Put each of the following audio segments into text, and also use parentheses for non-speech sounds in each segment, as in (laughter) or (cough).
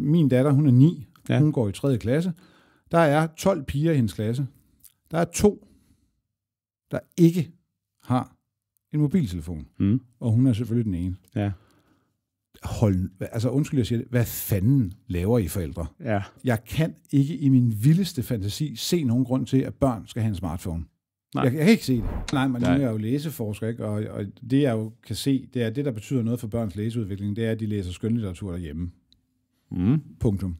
min datter, hun er 9, ja. hun går i 3. klasse. Der er 12 piger i hendes klasse. Der er to, der ikke har en mobiltelefon. Mm. Og hun er selvfølgelig den ene. Ja. Hold, altså undskyld, jeg siger det. Hvad fanden laver I forældre? Ja. Jeg kan ikke i min vildeste fantasi se nogen grund til, at børn skal have en smartphone. Nej. Jeg, jeg kan ikke se det. Nej, men nu er jeg jo læseforsker, ikke? Og, og det jeg jo kan se, det er, det der betyder noget for børns læseudvikling, det er, at de læser skønlitteratur derhjemme. Mm. Punktum.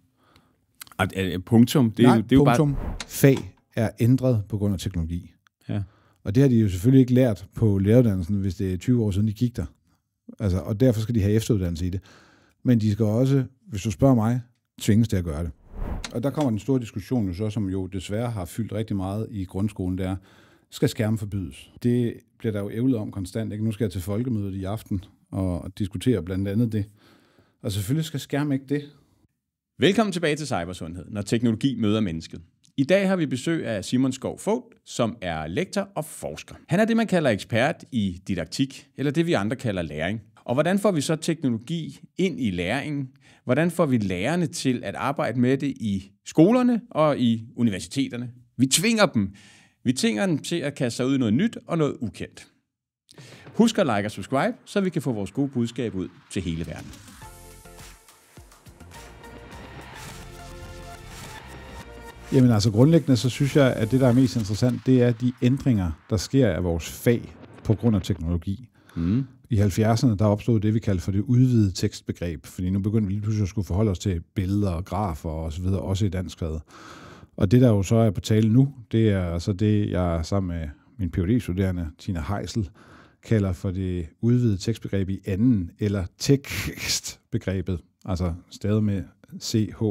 Er, uh, punktum? Det, Nej, det er punktum. Jo bare... Fag er ændret på grund af teknologi. Ja. Og det har de jo selvfølgelig ikke lært på læreruddannelsen, hvis det er 20 år siden, de gik der. Altså, og derfor skal de have efteruddannelse i det. Men de skal også, hvis du spørger mig, tvinges til at gøre det. Og der kommer den store diskussion jo så, som jo desværre har fyldt rigtig meget i grundskolen, der skal skærmen forbydes? Det bliver der jo ævlet om konstant. Ikke? Nu skal jeg til folkemødet i aften og diskutere blandt andet det. Og selvfølgelig skal skærm ikke det. Velkommen tilbage til Cybersundhed, når teknologi møder mennesket. I dag har vi besøg af Simon Skov Fogt, som er lektor og forsker. Han er det, man kalder ekspert i didaktik, eller det vi andre kalder læring. Og hvordan får vi så teknologi ind i læringen? Hvordan får vi lærerne til at arbejde med det i skolerne og i universiteterne? Vi tvinger dem. Vi tvinger dem til at kaste sig ud i noget nyt og noget ukendt. Husk at like og subscribe, så vi kan få vores gode budskab ud til hele verden. Jamen altså grundlæggende, så synes jeg, at det, der er mest interessant, det er de ændringer, der sker af vores fag på grund af teknologi. Mm. I 70'erne, der opstod det, vi kaldte for det udvidede tekstbegreb, fordi nu begyndte vi lige pludselig at skulle forholde os til billeder og grafer og så videre, også i dansk faget. Og det, der jo så er på tale nu, det er så altså det, jeg sammen med min phd studerende Tina Heisel, kalder for det udvidede tekstbegreb i anden, eller tekstbegrebet, altså stadig med CH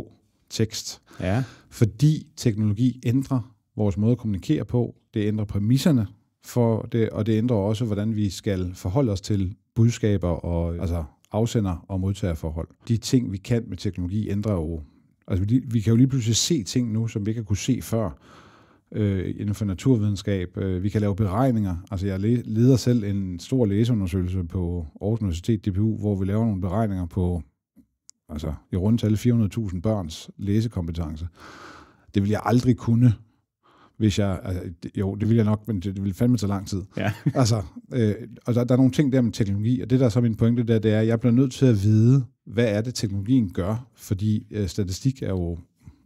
tekst. Ja. Fordi teknologi ændrer vores måde at kommunikere på, det ændrer præmisserne for det, og det ændrer også, hvordan vi skal forholde os til budskaber og altså afsender- og modtagerforhold. De ting, vi kan med teknologi, ændrer jo... Altså, vi, vi kan jo lige pludselig se ting nu, som vi ikke har kunne se før øh, inden for naturvidenskab. Øh, vi kan lave beregninger. Altså, jeg leder selv en stor læseundersøgelse på Aarhus Universitet DPU, hvor vi laver nogle beregninger på altså i rundt tal 400.000 børns læsekompetence. Det vil jeg aldrig kunne, hvis jeg... Altså, jo, det vil jeg nok, men det, vil fandme tage lang tid. Ja. (laughs) altså, øh, og der, der er nogle ting der med teknologi, og det der er så min pointe der, det er, at jeg bliver nødt til at vide, hvad er det, teknologien gør, fordi øh, statistik er jo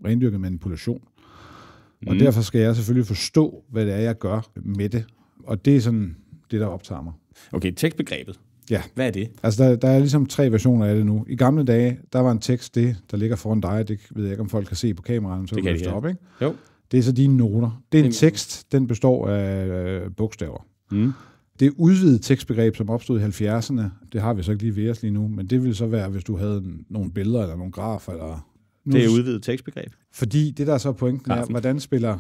rendyrket manipulation. Mm. Og mhm. derfor skal jeg selvfølgelig forstå, hvad det er, jeg gør med det. Og det er sådan det, der optager mig. Okay, tekstbegrebet. Ja. Hvad er det? Altså, der, der er ligesom tre versioner af det nu. I gamle dage, der var en tekst, det, der ligger foran dig, det ved jeg ikke, om folk kan se på kameraet, så det kan de, op, ikke? Jo. Det er så dine noter. Det er en tekst, den består af øh, bogstaver. Mm. Det udvidede tekstbegreb, som opstod i 70'erne, det har vi så ikke lige ved os lige nu, men det ville så være, hvis du havde nogle billeder eller nogle grafer. Eller... Nu, det er udvidet tekstbegreb. Fordi det, der er så pointen, Grafen. er, hvordan spiller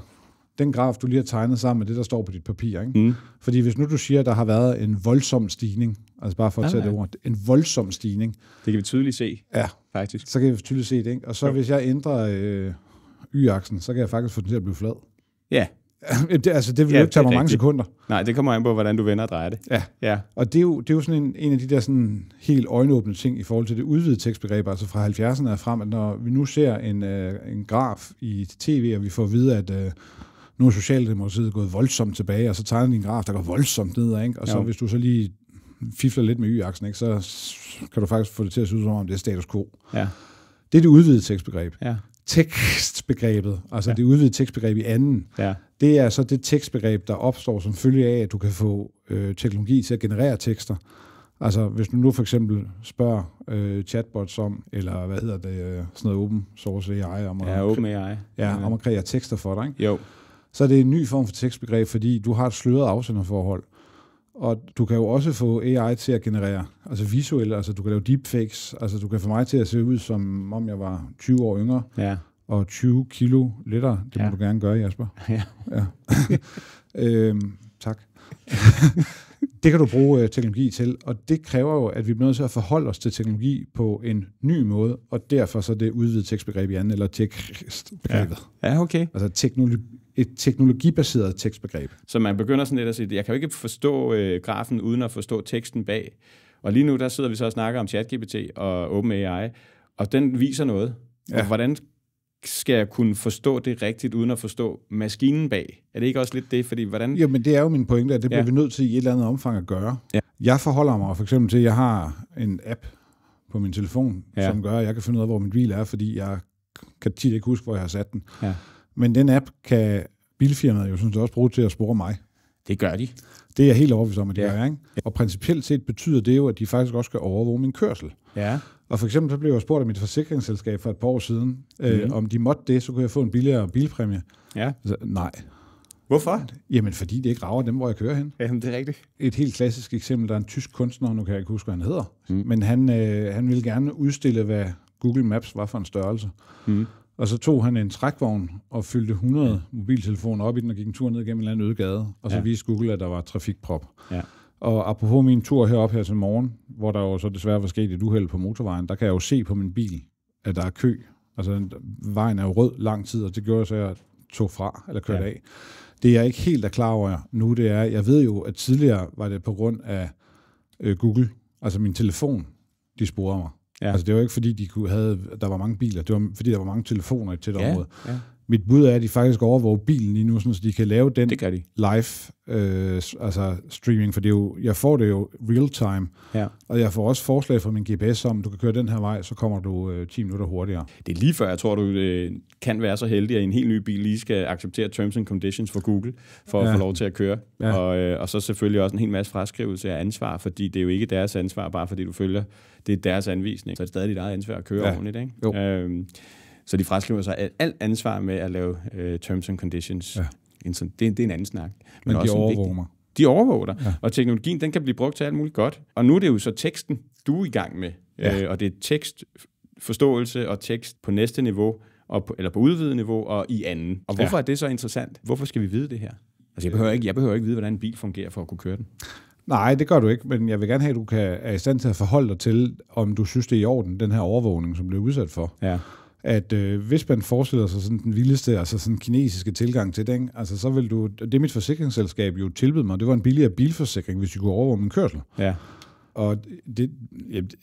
den graf, du lige har tegnet sammen med det, der står på dit papir. Ikke? Mm. Fordi hvis nu du siger, at der har været en voldsom stigning, altså bare for at tage det ord, en voldsom stigning. Det kan vi tydeligt se, ja, faktisk. Så kan vi tydeligt se det. Ikke? Og så jo. hvis jeg ændrer øh, y-aksen, så kan jeg faktisk få den til at blive flad. Ja. (laughs) det, altså, det vil ja, ikke tage mig mange sekunder. Nej, det kommer an på, hvordan du vender og drejer det. Ja, ja. og det er jo, det er jo sådan en, en af de der sådan helt øjenåbne ting i forhold til det udvidede tekstbegreb, altså fra 70'erne og frem, at når vi nu ser en, øh, en graf i tv, og vi får at vide, at øh, nu er Socialdemokratiet gået voldsomt tilbage, og så tegner din graf, der går voldsomt nedad, ikke? og så jo. hvis du så lige fifler lidt med y-aksen, ikke? så kan du faktisk få det til at se ud som om, det er status quo. Ja. Det er det udvidede tekstbegreb. Ja. Tekstbegrebet, altså ja. det udvidede tekstbegreb i anden, ja. det er så det tekstbegreb, der opstår som følge af, at du kan få øh, teknologi til at generere tekster. Altså, hvis du nu for eksempel spørger øh, chatbots om, eller hvad hedder det, øh, sådan noget open source AI, om at, ja, open AI. Ja, om at kreere tekster for dig, ikke? Jo så er det en ny form for tekstbegreb, fordi du har et sløret afsenderforhold. Og du kan jo også få AI til at generere altså visuelle, altså du kan lave deepfakes, altså du kan få mig til at se ud som om jeg var 20 år yngre, ja. og 20 kilo lettere. Det ja. må du gerne gøre, Jasper. (laughs) Ja. ja. (laughs) øhm, tak. det kan du bruge øh, teknologi til, og det kræver jo, at vi bliver nødt til at forholde os til teknologi på en ny måde, og derfor så det udvidede tekstbegreb i anden, eller tekstbegrebet. Ja, ja okay. Altså teknologi et teknologibaseret tekstbegreb. Så man begynder sådan lidt at sige, jeg kan jo ikke forstå øh, grafen uden at forstå teksten bag. Og lige nu, der sidder vi så og snakker om ChatGPT og OpenAI, og den viser noget. Ja. Og hvordan skal jeg kunne forstå det rigtigt, uden at forstå maskinen bag? Er det ikke også lidt det? Fordi hvordan... Jo, men det er jo min pointe, at det bliver vi nødt til i et eller andet omfang at gøre. Ja. Jeg forholder mig for eksempel til, at jeg har en app på min telefon, ja. som gør, at jeg kan finde ud af, hvor min bil er, fordi jeg kan tit ikke huske, hvor jeg har sat den. Ja. Men den app kan bilfirmaet jo synes også bruge til at spore mig. Det gør de. Det er jeg helt overbevist om, at de ja. gør. Ikke? Og principielt set betyder det jo, at de faktisk også skal overvåge min kørsel. Ja. Og for eksempel så blev jeg spurgt af mit forsikringsselskab for et par år siden, mm. øh, mhm. om de måtte det, så kunne jeg få en billigere bilpræmie. Ja. Så, altså, nej. Hvorfor? Jamen, fordi det ikke rager dem, hvor jeg kører hen. Jamen, det er rigtigt. Et helt klassisk eksempel, der er en tysk kunstner, nu kan jeg ikke huske, hvad han hedder, mm. men han, øh, han ville gerne udstille, hvad Google Maps var for en størrelse. Mm. Og så tog han en trækvogn og fyldte 100 ja. mobiltelefoner op i den og gik en tur ned gennem en eller anden gade. og så ja. viste Google, at der var trafikprop. Ja. Og apropos min tur herop her til morgen, hvor der jo så desværre var sket et uheld på motorvejen, der kan jeg jo se på min bil, at der er kø. Altså vejen er jo rød lang tid, og det gjorde så, at jeg tog fra eller kørte ja. af. Det jeg ikke helt er klar over nu, det er, jeg ved jo, at tidligere var det på grund af øh, Google, altså min telefon, de sporer mig. Ja. Altså det var ikke fordi, de kunne, havde, der var mange biler, det var fordi, der var mange telefoner i et tæt ja, område. Ja. Mit bud er, at de faktisk overvåger bilen lige nu, så de kan lave den det gør de. live øh, altså streaming, for det er jo, jeg får det jo real time. Ja. Og jeg får også forslag fra min GPS om, du kan køre den her vej, så kommer du øh, 10 minutter hurtigere. Det er lige før, jeg tror, du øh, kan være så heldig, at en helt ny bil lige skal acceptere terms and conditions for Google, for ja. at få lov til at køre. Ja. Og, øh, og så selvfølgelig også en hel masse fraskrivelse af ansvar, fordi det er jo ikke deres ansvar, bare fordi du følger. Det er deres anvisning, så er det stadig dit eget ansvar at køre ja. ordentligt. Ikke? Jo. Øhm, så de fraskriver sig alt ansvar med at lave uh, terms and conditions. Ja. En sådan, det, det er en anden snak. Men, Men de overvåger mig. De overvåger dig, ja. og teknologien den kan blive brugt til alt muligt godt. Og nu er det jo så teksten, du er i gang med, ja. Uh, og det er tekstforståelse og tekst på næste niveau, og på, eller på udvidet niveau og i anden. Og hvorfor ja. er det så interessant? Hvorfor skal vi vide det her? Altså, jeg øh. behøver, ikke, jeg behøver ikke vide, hvordan en bil fungerer for at kunne køre den. Nej, det gør du ikke, men jeg vil gerne have, at du kan, er i stand til at forholde dig til, om du synes, det er i orden, den her overvågning, som bliver udsat for. Ja at øh, hvis man forestiller sig sådan den vildeste, altså sådan kinesiske tilgang til det, altså så vil du, det mit forsikringsselskab jo tilbød mig, det var en billigere bilforsikring, hvis du går over min kørsel. Ja. Og det,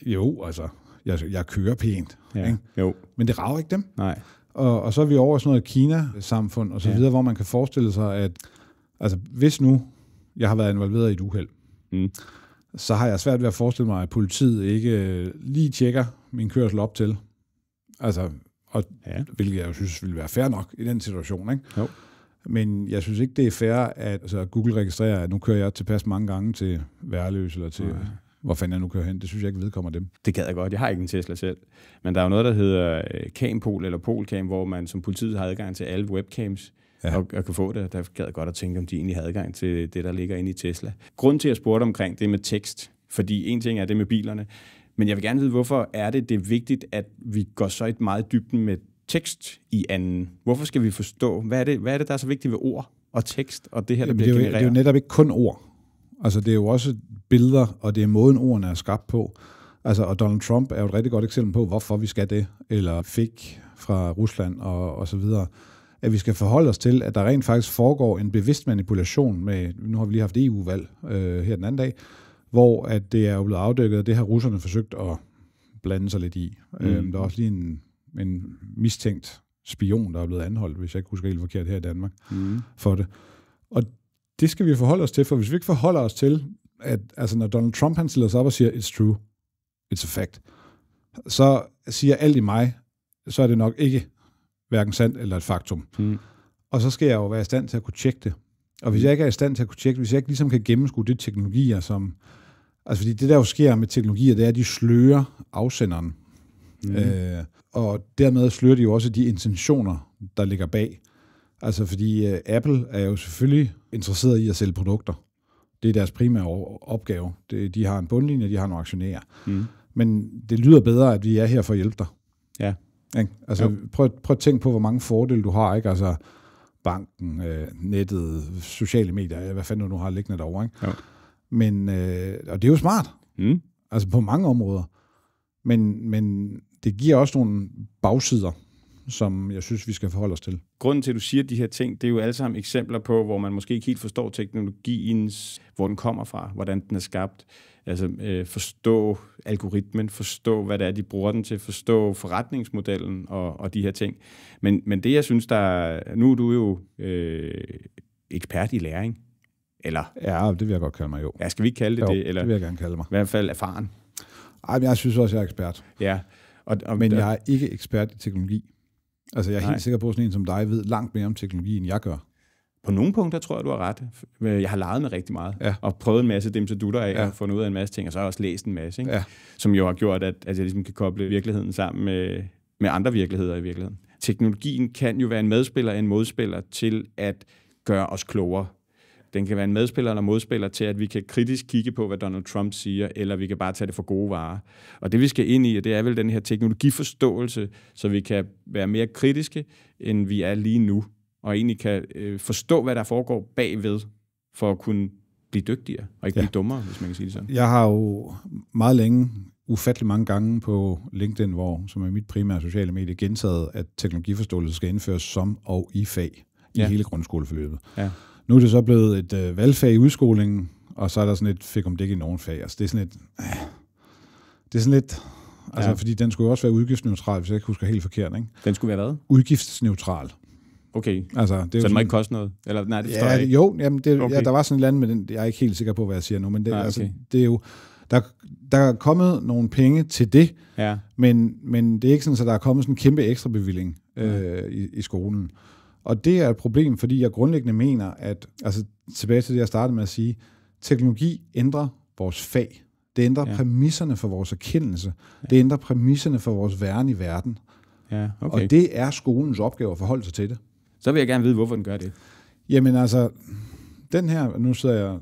jo, altså, jeg, jeg kører pænt. Ja, ikke? Jo. Men det rager ikke dem. Nej. Og, og så er vi over i sådan noget Kina-samfund og så ja. videre, hvor man kan forestille sig, at altså, hvis nu jeg har været involveret i et uheld, mm. så har jeg svært ved at forestille mig, at politiet ikke øh, lige tjekker min kørsel op til. Altså, og, ja. Hvilket jeg jo synes ville være fair nok i den situation. Ikke? Jo. Men jeg synes ikke, det er fair, at altså, Google registrerer, at nu kører jeg tilpas mange gange til Værløs eller til... Ja. Hvor fanden jeg nu kører hen, det synes jeg ikke vedkommer dem. Det gad jeg godt. Jeg har ikke en Tesla selv. Men der er jo noget, der hedder øh, Campol eller Polcam, hvor man som politiet har adgang til alle webcams ja. og, og kan få det. Der gad jeg godt at tænke, om de egentlig havde adgang til det, der ligger inde i Tesla. Grunden til, at jeg spurgte omkring det med tekst, fordi en ting er det med bilerne, men jeg vil gerne vide, hvorfor er det, det er vigtigt, at vi går så et meget dybden med tekst i anden? Hvorfor skal vi forstå, hvad er det, hvad er det der er så vigtigt ved ord og tekst og det her, der Jamen, bliver det er, jo, det er jo netop ikke kun ord. Altså, det er jo også billeder, og det er måden, ordene er skabt på. Altså, og Donald Trump er jo et rigtig godt eksempel på, hvorfor vi skal det, eller fik fra Rusland og, og så videre. At vi skal forholde os til, at der rent faktisk foregår en bevidst manipulation med, nu har vi lige haft EU-valg øh, her den anden dag, hvor at det er jo blevet afdækket, og det har russerne forsøgt at blande sig lidt i. Mm. Øhm, der er også lige en, en mistænkt spion, der er blevet anholdt, hvis jeg ikke husker helt forkert her i Danmark, mm. for det. Og det skal vi forholde os til, for hvis vi ikke forholder os til, at altså, når Donald Trump han stiller sig op og siger, it's true, it's a fact, så siger alt i mig, så er det nok ikke hverken sandt eller et faktum. Mm. Og så skal jeg jo være i stand til at kunne tjekke det. Og hvis jeg ikke er i stand til at kunne tjekke hvis jeg ikke ligesom kan gennemskue de teknologier, som Altså fordi det, der jo sker med teknologier, det er, at de slører afsenderen. Mm. Øh, og dermed slører de jo også de intentioner, der ligger bag. Altså fordi øh, Apple er jo selvfølgelig interesseret i at sælge produkter. Det er deres primære opgave. Det, de har en bundlinje, de har nogle aktionærer. Mm. Men det lyder bedre, at vi er her for at hjælpe dig. Ja. Ikke? Altså prøv, prøv at tænke på, hvor mange fordele du har. Ikke? Altså banken, øh, nettet, sociale medier, hvad fanden du nu har liggende derovre. Ikke? Jo. Men, øh, og det er jo smart, mm. altså på mange områder. Men, men det giver også nogle bagsider, som jeg synes, vi skal forholde os til. Grunden til, at du siger de her ting, det er jo alle sammen eksempler på, hvor man måske ikke helt forstår teknologiens, hvor den kommer fra, hvordan den er skabt. Altså øh, forstå algoritmen, forstå, hvad det er, de bruger den til, forstå forretningsmodellen og, og de her ting. Men, men det, jeg synes, der... Nu er du jo øh, ekspert i læring. Eller, ja, det vil jeg godt kalde mig jo. Ja, skal vi ikke kalde det jo, det? Eller, det vil jeg gerne kalde mig. I hvert fald erfaren. Ej, men jeg synes også, jeg er ekspert. Ja. Og, og, men der... jeg er ikke ekspert i teknologi. Altså, jeg er Nej. helt sikker på, at sådan en som dig ved langt mere om teknologi, end jeg gør. På nogle punkter tror jeg, du har ret. Jeg har leget med rigtig meget, ja. og prøvet en masse dem, så der af, ja. og fundet ud af en masse ting, og så har jeg også læst en masse, ikke? Ja. som jo har gjort, at, at jeg ligesom kan koble virkeligheden sammen med, med andre virkeligheder i virkeligheden. Teknologien kan jo være en medspiller, en modspiller til at gøre os klogere den kan være en medspiller eller modspiller til, at vi kan kritisk kigge på, hvad Donald Trump siger, eller vi kan bare tage det for gode varer. Og det vi skal ind i, det er vel den her teknologiforståelse, så vi kan være mere kritiske, end vi er lige nu, og egentlig kan øh, forstå, hvad der foregår bagved, for at kunne blive dygtigere, og ikke ja. blive dummere, hvis man kan sige det sådan. Jeg har jo meget længe, ufattelig mange gange på LinkedIn, hvor, som er mit primære sociale medie, gentaget, at teknologiforståelse skal indføres som og i fag i ja. hele grundskoleforløbet. Ja. Nu er det så blevet et øh, valgfag i udskolingen, og så er der sådan et fik om det ikke i nogen fag. Altså, det er sådan lidt... Øh, ah, det er sådan lidt... Altså, ja. fordi den skulle jo også være udgiftsneutral, hvis jeg ikke husker helt forkert, ikke? Den skulle være hvad? Udgiftsneutral. Okay, altså, det så den sådan, må ikke koste noget? Eller, nej, det ja, jeg ikke. Jo, jamen, det, okay. ja, der var sådan et land, med men jeg er ikke helt sikker på, hvad jeg siger nu, men det, nej, altså, okay. altså, det er jo... Der, der er kommet nogle penge til det, ja. men, men det er ikke sådan, at der er kommet sådan en kæmpe ekstra bevilling øh, i, i skolen. Og det er et problem, fordi jeg grundlæggende mener, at, altså tilbage til det, jeg startede med at sige, teknologi ændrer vores fag. Det ændrer ja. præmisserne for vores erkendelse. Ja. Det ændrer præmisserne for vores væren i verden. Ja, okay. Og det er skolens opgave at forholde sig til det. Så vil jeg gerne vide, hvorfor den gør det. Jamen altså, den her, nu sidder jeg,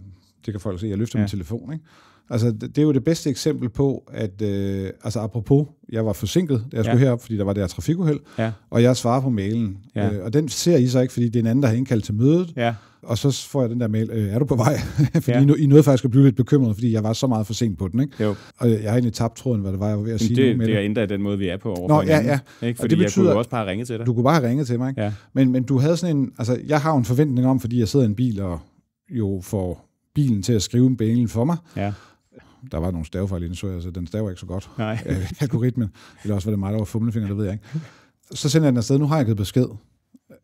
det kan folk se, jeg løfter ja. min telefon, ikke? Altså, det er jo det bedste eksempel på, at, øh, altså apropos, jeg var forsinket, da jeg ja. skulle herop, fordi der var det her trafikuheld, ja. og jeg svarer på mailen. Ja. Øh, og den ser I så ikke, fordi det er en anden, der har indkaldt til mødet. Ja. Og så får jeg den der mail, øh, er du på vej? (laughs) fordi ja. I, nu, I nåede faktisk at blive lidt bekymret, fordi jeg var så meget for sent på den. Ikke? Jo. Og jeg har egentlig tabt tråden, hvad det var, jeg var ved at sige. Det, nu, med det er ændret den måde, vi er på overfor Nå, hinanden, ja, ja. Ikke? Fordi det betyder, jeg kunne også bare ringe til dig. Du kunne bare ringe til mig. Ikke? Ja. Men, men du havde sådan en, altså jeg har en forventning om, fordi jeg sidder i en bil og jo får bilen til at skrive en bængel for mig, ja. Der var nogle stavefejl i den, så jeg, så den staver ikke så godt. Nej. (laughs) Øh, algoritmen. Eller også var det mig, der var fumlefinger, det ved jeg ikke. Så sender jeg den afsted, nu har jeg givet besked.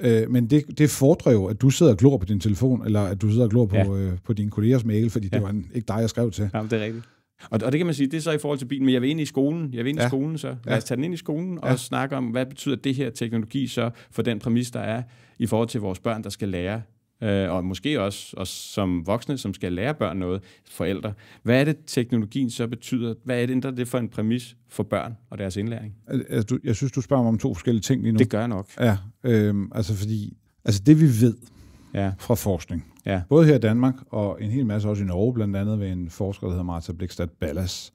Øh, men det, det fordrer jo, at du sidder og glor på din telefon, eller at du sidder og glor på, ja. øh, på dine kollegers mail, fordi ja. det var en, ikke dig, jeg skrev til. Jamen, det er rigtigt. Og, og det kan man sige, det er så i forhold til bilen, men jeg vil ind i skolen, jeg vil ind ja. i skolen, så lad os tage den ind i skolen ja. og snakke om, hvad betyder det her teknologi så for den præmis, der er i forhold til vores børn, der skal lære øh, og måske også, også som voksne, som skal lære børn noget, forældre. Hvad er det, teknologien så betyder? Hvad er det, der det for en præmis for børn og deres indlæring? Altså, du, jeg synes, du spørger mig om to forskellige ting lige nu. Det gør jeg nok. Ja, øh, altså fordi, altså det vi ved ja. fra forskning, ja. både her i Danmark og en hel masse også i Norge, blandt andet ved en forsker, der hedder Martha Blikstad Ballas,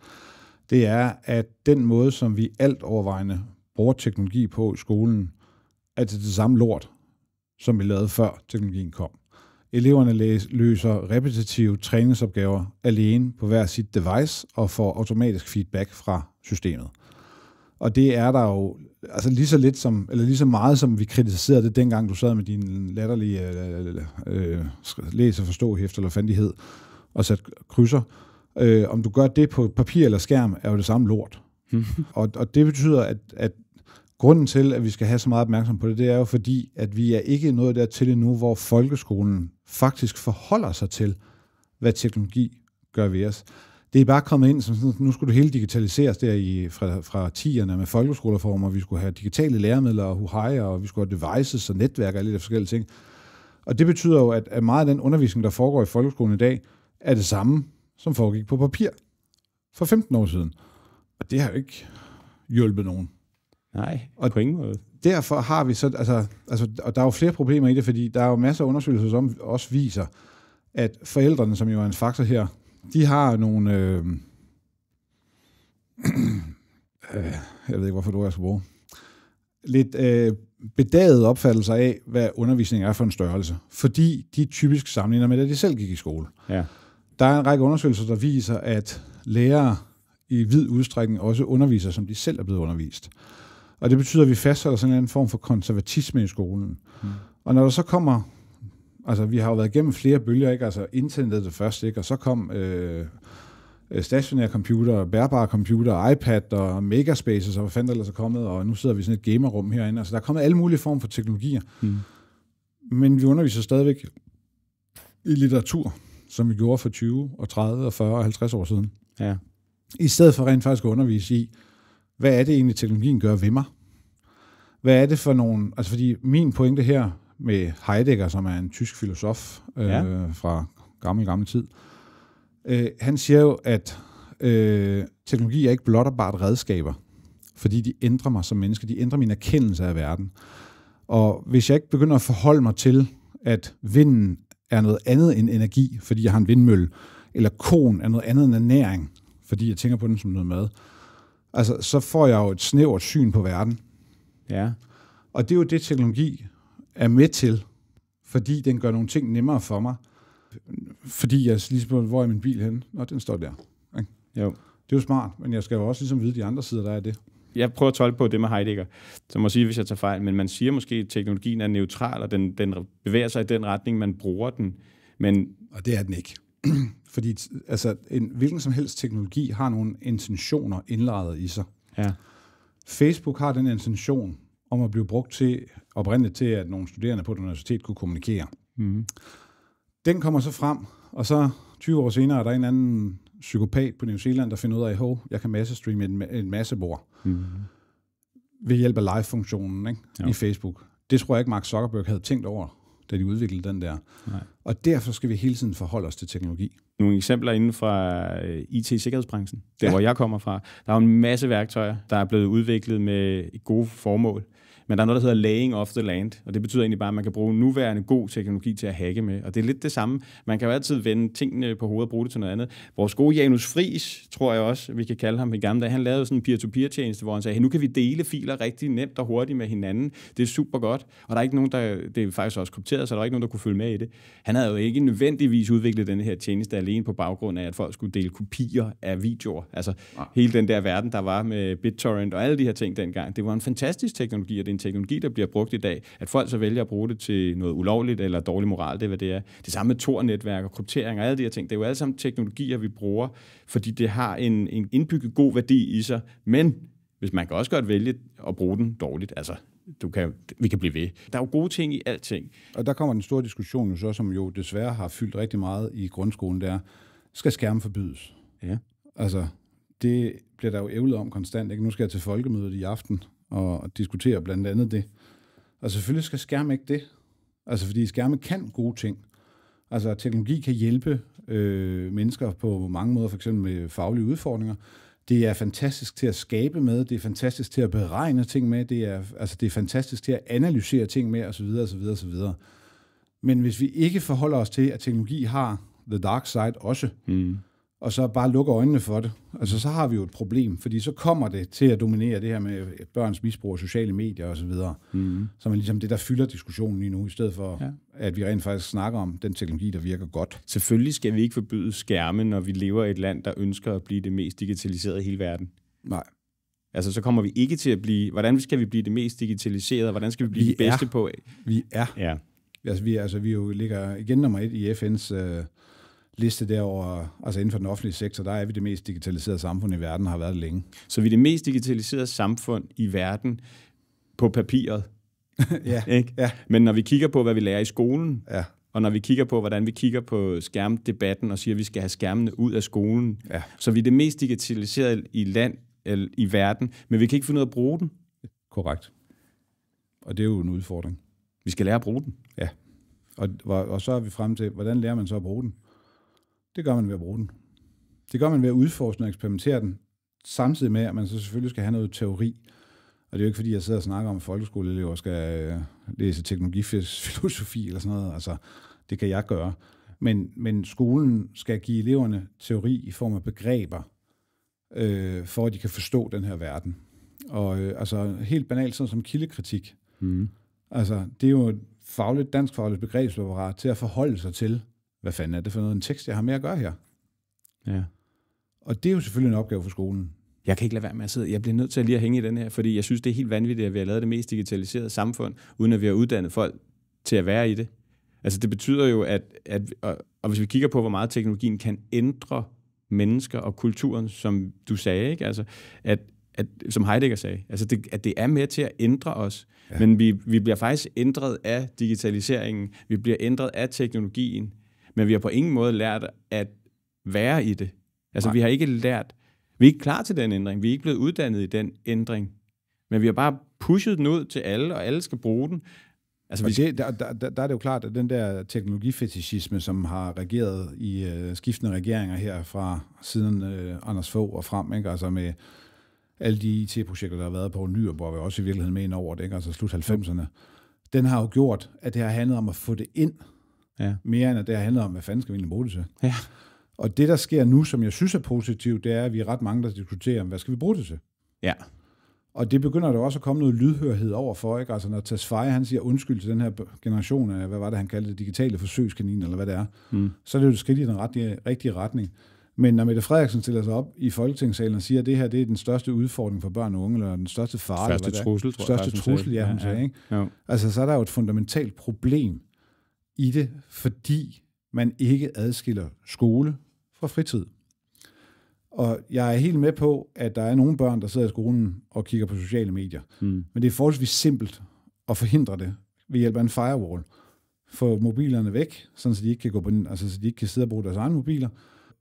det er, at den måde, som vi alt overvejende bruger teknologi på i skolen, er det, det samme lort, som vi lavede før teknologien kom. Eleverne løser repetitive træningsopgaver alene på hver sit device og får automatisk feedback fra systemet. Og det er der jo altså lige så lidt som, eller lige så meget som vi kritiserede det dengang, du sad med din latterlige øh, øh, læse og forstå hæft eller fandighed og sat krydser. Øh, om du gør det på papir eller skærm, er jo det samme lort. (laughs) og, og det betyder, at, at Grunden til, at vi skal have så meget opmærksom på det, det er jo fordi, at vi er ikke nået dertil endnu, hvor folkeskolen faktisk forholder sig til, hvad teknologi gør ved os. Det er bare kommet ind som sådan, nu skulle det hele digitaliseres der i, fra, fra 10'erne med folkeskolereformer, vi skulle have digitale læremidler og huhaja, og vi skulle have devices og netværk og alle de forskellige ting. Og det betyder jo, at, at meget af den undervisning, der foregår i folkeskolen i dag, er det samme, som foregik på papir for 15 år siden. Og det har jo ikke hjulpet nogen. Nej, og på ingen måde. Derfor har vi så, altså, altså, og der er jo flere problemer i det, fordi der er jo masser af undersøgelser, som også viser, at forældrene, som jo er en faktor her, de har nogle, øh, (clears throat) øh, jeg ved ikke, hvorfor du jeg skal bruge, lidt øh, bedaget opfattelser af, hvad undervisning er for en størrelse, fordi de typisk sammenligner med, da de selv gik i skole. Ja. Der er en række undersøgelser, der viser, at lærere i vid udstrækning også underviser, som de selv er blevet undervist. Og det betyder, at vi fastholder sådan en anden form for konservatisme i skolen. Mm. Og når der så kommer, altså vi har jo været igennem flere bølger, ikke? altså internettet det første, ikke? og så kom øh, øh, stationære computer, bærbare computer, iPad og Megaspaces, og hvad fanden der ellers er kommet, og nu sidder vi i sådan et gamerrum herinde. Altså der er kommet alle mulige former for teknologier. Mm. Men vi underviser stadigvæk i litteratur, som vi gjorde for 20 og 30 og 40 og 50 år siden. Ja. I stedet for rent faktisk at undervise i, hvad er det egentlig, teknologien gør ved mig? Hvad er det for nogle... Altså fordi min pointe her med Heidegger, som er en tysk filosof øh, ja. fra gammel, gammel tid, øh, han siger jo, at øh, teknologi er ikke blot og bare redskaber, fordi de ændrer mig som menneske, de ændrer min erkendelse af verden. Og hvis jeg ikke begynder at forholde mig til, at vinden er noget andet end energi, fordi jeg har en vindmølle, eller konen er noget andet end ernæring, fordi jeg tænker på den som noget mad, altså, så får jeg jo et snævert syn på verden. Ja. Og det er jo det, teknologi er med til, fordi den gør nogle ting nemmere for mig. Fordi jeg lige spørger, hvor er min bil henne? Nå, den står der. Ikke? Jo. Det er jo smart, men jeg skal jo også ligesom vide de andre sider, der er det. Jeg prøver at tolke på det med Heidegger, så må sige, hvis jeg tager fejl, men man siger måske, at teknologien er neutral, og den, den bevæger sig i den retning, man bruger den. Men, og det er den ikke. Fordi altså, en, hvilken som helst teknologi har nogle intentioner indlejret i sig. Ja. Facebook har den intention om at blive brugt til, oprindeligt til, at nogle studerende på et universitet kunne kommunikere. Mm. Den kommer så frem, og så 20 år senere er der en anden psykopat på New Zealand, der finder ud af, at jeg kan massestreame en, en bor mm. ved hjælp af live-funktionen ikke? i Facebook. Det tror jeg ikke, Mark Zuckerberg havde tænkt over da de udviklede den der. Nej. Og derfor skal vi hele tiden forholde os til teknologi. Nogle eksempler inden fra øh, IT-sikkerhedsbranchen, der ja. hvor jeg kommer fra. Der er en masse værktøjer, der er blevet udviklet med gode formål. Men der er noget, der hedder laying off the land, og det betyder egentlig bare, at man kan bruge nuværende god teknologi til at hacke med. Og det er lidt det samme. Man kan jo altid vende tingene på hovedet og bruge det til noget andet. Vores gode Janus Fris, tror jeg også, vi kan kalde ham i gamle dage, han lavede sådan en peer-to-peer-tjeneste, hvor han sagde, hey, nu kan vi dele filer rigtig nemt og hurtigt med hinanden. Det er super godt. Og der er ikke nogen, der, det er faktisk også krypteret, så der er ikke nogen, der kunne følge med i det. Han havde jo ikke nødvendigvis udviklet den her tjeneste alene på baggrund af, at folk skulle dele kopier af videoer. Altså ja. hele den der verden, der var med BitTorrent og alle de her ting dengang. Det var en fantastisk teknologi, og det er teknologi, der bliver brugt i dag, at folk så vælger at bruge det til noget ulovligt eller dårlig moral, det er hvad det er. Det samme med Tor-netværk og kryptering og alle de her ting, det er jo alle sammen teknologier, vi bruger, fordi det har en, en indbygget god værdi i sig, men hvis man kan også godt vælge at bruge den dårligt, altså du kan, vi kan blive ved. Der er jo gode ting i alting. Og der kommer den store diskussion jo så, som jo desværre har fyldt rigtig meget i grundskolen, der skal skærmen forbydes? Ja. Altså, det bliver der jo ævlet om konstant. Ikke? Nu skal jeg til folkemødet i aften, og diskuterer blandt andet det. Og selvfølgelig skal skærme ikke det. Altså, fordi skærme kan gode ting. Altså, teknologi kan hjælpe øh, mennesker på mange måder, f.eks. med faglige udfordringer. Det er fantastisk til at skabe med, det er fantastisk til at beregne ting med, det er, altså, det er fantastisk til at analysere ting med, osv., osv., osv. Men hvis vi ikke forholder os til, at teknologi har the dark side også, mm og så bare lukke øjnene for det, altså så har vi jo et problem, fordi så kommer det til at dominere det her med børns misbrug af sociale medier osv., mm. som er ligesom det, der fylder diskussionen lige nu, i stedet for, ja. at vi rent faktisk snakker om den teknologi, der virker godt. Selvfølgelig skal vi ikke forbyde skærme, når vi lever i et land, der ønsker at blive det mest digitaliserede i hele verden. Nej. Altså, så kommer vi ikke til at blive... Hvordan skal vi blive det mest digitaliserede? Hvordan skal vi blive vi det bedste er. på? Vi er. Ja. Altså, vi, altså, vi jo ligger igen nummer et i FN's... Øh, liste derover, altså inden for den offentlige sektor, der er vi det mest digitaliserede samfund i verden, har været længe. Så vi er det mest digitaliserede samfund i verden på papiret. (laughs) ja, (laughs) ikke? ja. Men når vi kigger på, hvad vi lærer i skolen, ja. og når vi kigger på, hvordan vi kigger på skærmdebatten og siger, at vi skal have skærmene ud af skolen, ja. så vi er det mest digitaliserede i land eller i verden, men vi kan ikke finde ud af at bruge den. Korrekt. Og det er jo en udfordring. Vi skal lære at bruge den. Ja. Og, og så er vi frem til, hvordan lærer man så at bruge den? Det gør man ved at bruge den. Det gør man ved at udforske og eksperimentere den, samtidig med, at man så selvfølgelig skal have noget teori. Og det er jo ikke, fordi jeg sidder og snakker om, at folkeskoleelever skal øh, læse teknologifilosofi eller sådan noget. Altså, det kan jeg gøre. Men, men skolen skal give eleverne teori i form af begreber, øh, for at de kan forstå den her verden. Og øh, altså helt banalt sådan som kildekritik. Mm. Altså, det er jo et fagligt, dansk fagligt begrebsapparat til at forholde sig til, hvad fanden er det for noget en tekst, jeg har med at gøre her? Ja. Og det er jo selvfølgelig en opgave for skolen. Jeg kan ikke lade være med at sidde. Jeg bliver nødt til at lige at hænge i den her, fordi jeg synes, det er helt vanvittigt, at vi har lavet det mest digitaliserede samfund, uden at vi har uddannet folk til at være i det. Altså det betyder jo, at, at og, og hvis vi kigger på, hvor meget teknologien kan ændre mennesker og kulturen, som du sagde, ikke? Altså, at, at, som Heidegger sagde, altså det, at det er med til at ændre os, ja. men vi, vi bliver faktisk ændret af digitaliseringen, vi bliver ændret af teknologien, men vi har på ingen måde lært at være i det. Altså Nej. vi har ikke lært, vi er ikke klar til den ændring, vi er ikke blevet uddannet i den ændring, men vi har bare pushet den ud til alle, og alle skal bruge den. Altså, vi... det, der, der, der er det jo klart, at den der teknologifetishisme, som har regeret i øh, skiftende regeringer her fra siden øh, Anders Fogh og frem, ikke? altså med alle de IT-projekter, der har været på ny, og også i virkeligheden med over det, ikke? altså slut 90'erne, den har jo gjort, at det har handlet om at få det ind ja. mere end at det har handlet om, hvad fanden skal vi egentlig bruge det til? Ja. Og det, der sker nu, som jeg synes er positivt, det er, at vi er ret mange, der diskuterer, hvad skal vi bruge det til? Ja. Og det begynder der også at komme noget lydhørhed over for, ikke? Altså når Tesfaye, han siger undskyld til den her generation af, hvad var det, han kaldte det, digitale forsøgskanin, eller hvad det er, mm. så er det jo et skridt i den rigtige, rigtige retning. Men når Mette Frederiksen stiller sig op i Folketingssalen og siger, at det her det er den største udfordring for børn og unge, eller den største fare, største eller hvad trussel, tror jeg, største trussel, ja, hun ja, sagde, ikke? Altså, så er der jo et fundamentalt problem i det, fordi man ikke adskiller skole fra fritid. Og jeg er helt med på, at der er nogle børn, der sidder i skolen og kigger på sociale medier. Mm. Men det er forholdsvis simpelt at forhindre det ved hjælp af en firewall. Få mobilerne væk, sådan så de ikke kan, gå på, den, altså, så de ikke kan sidde og bruge deres egne mobiler.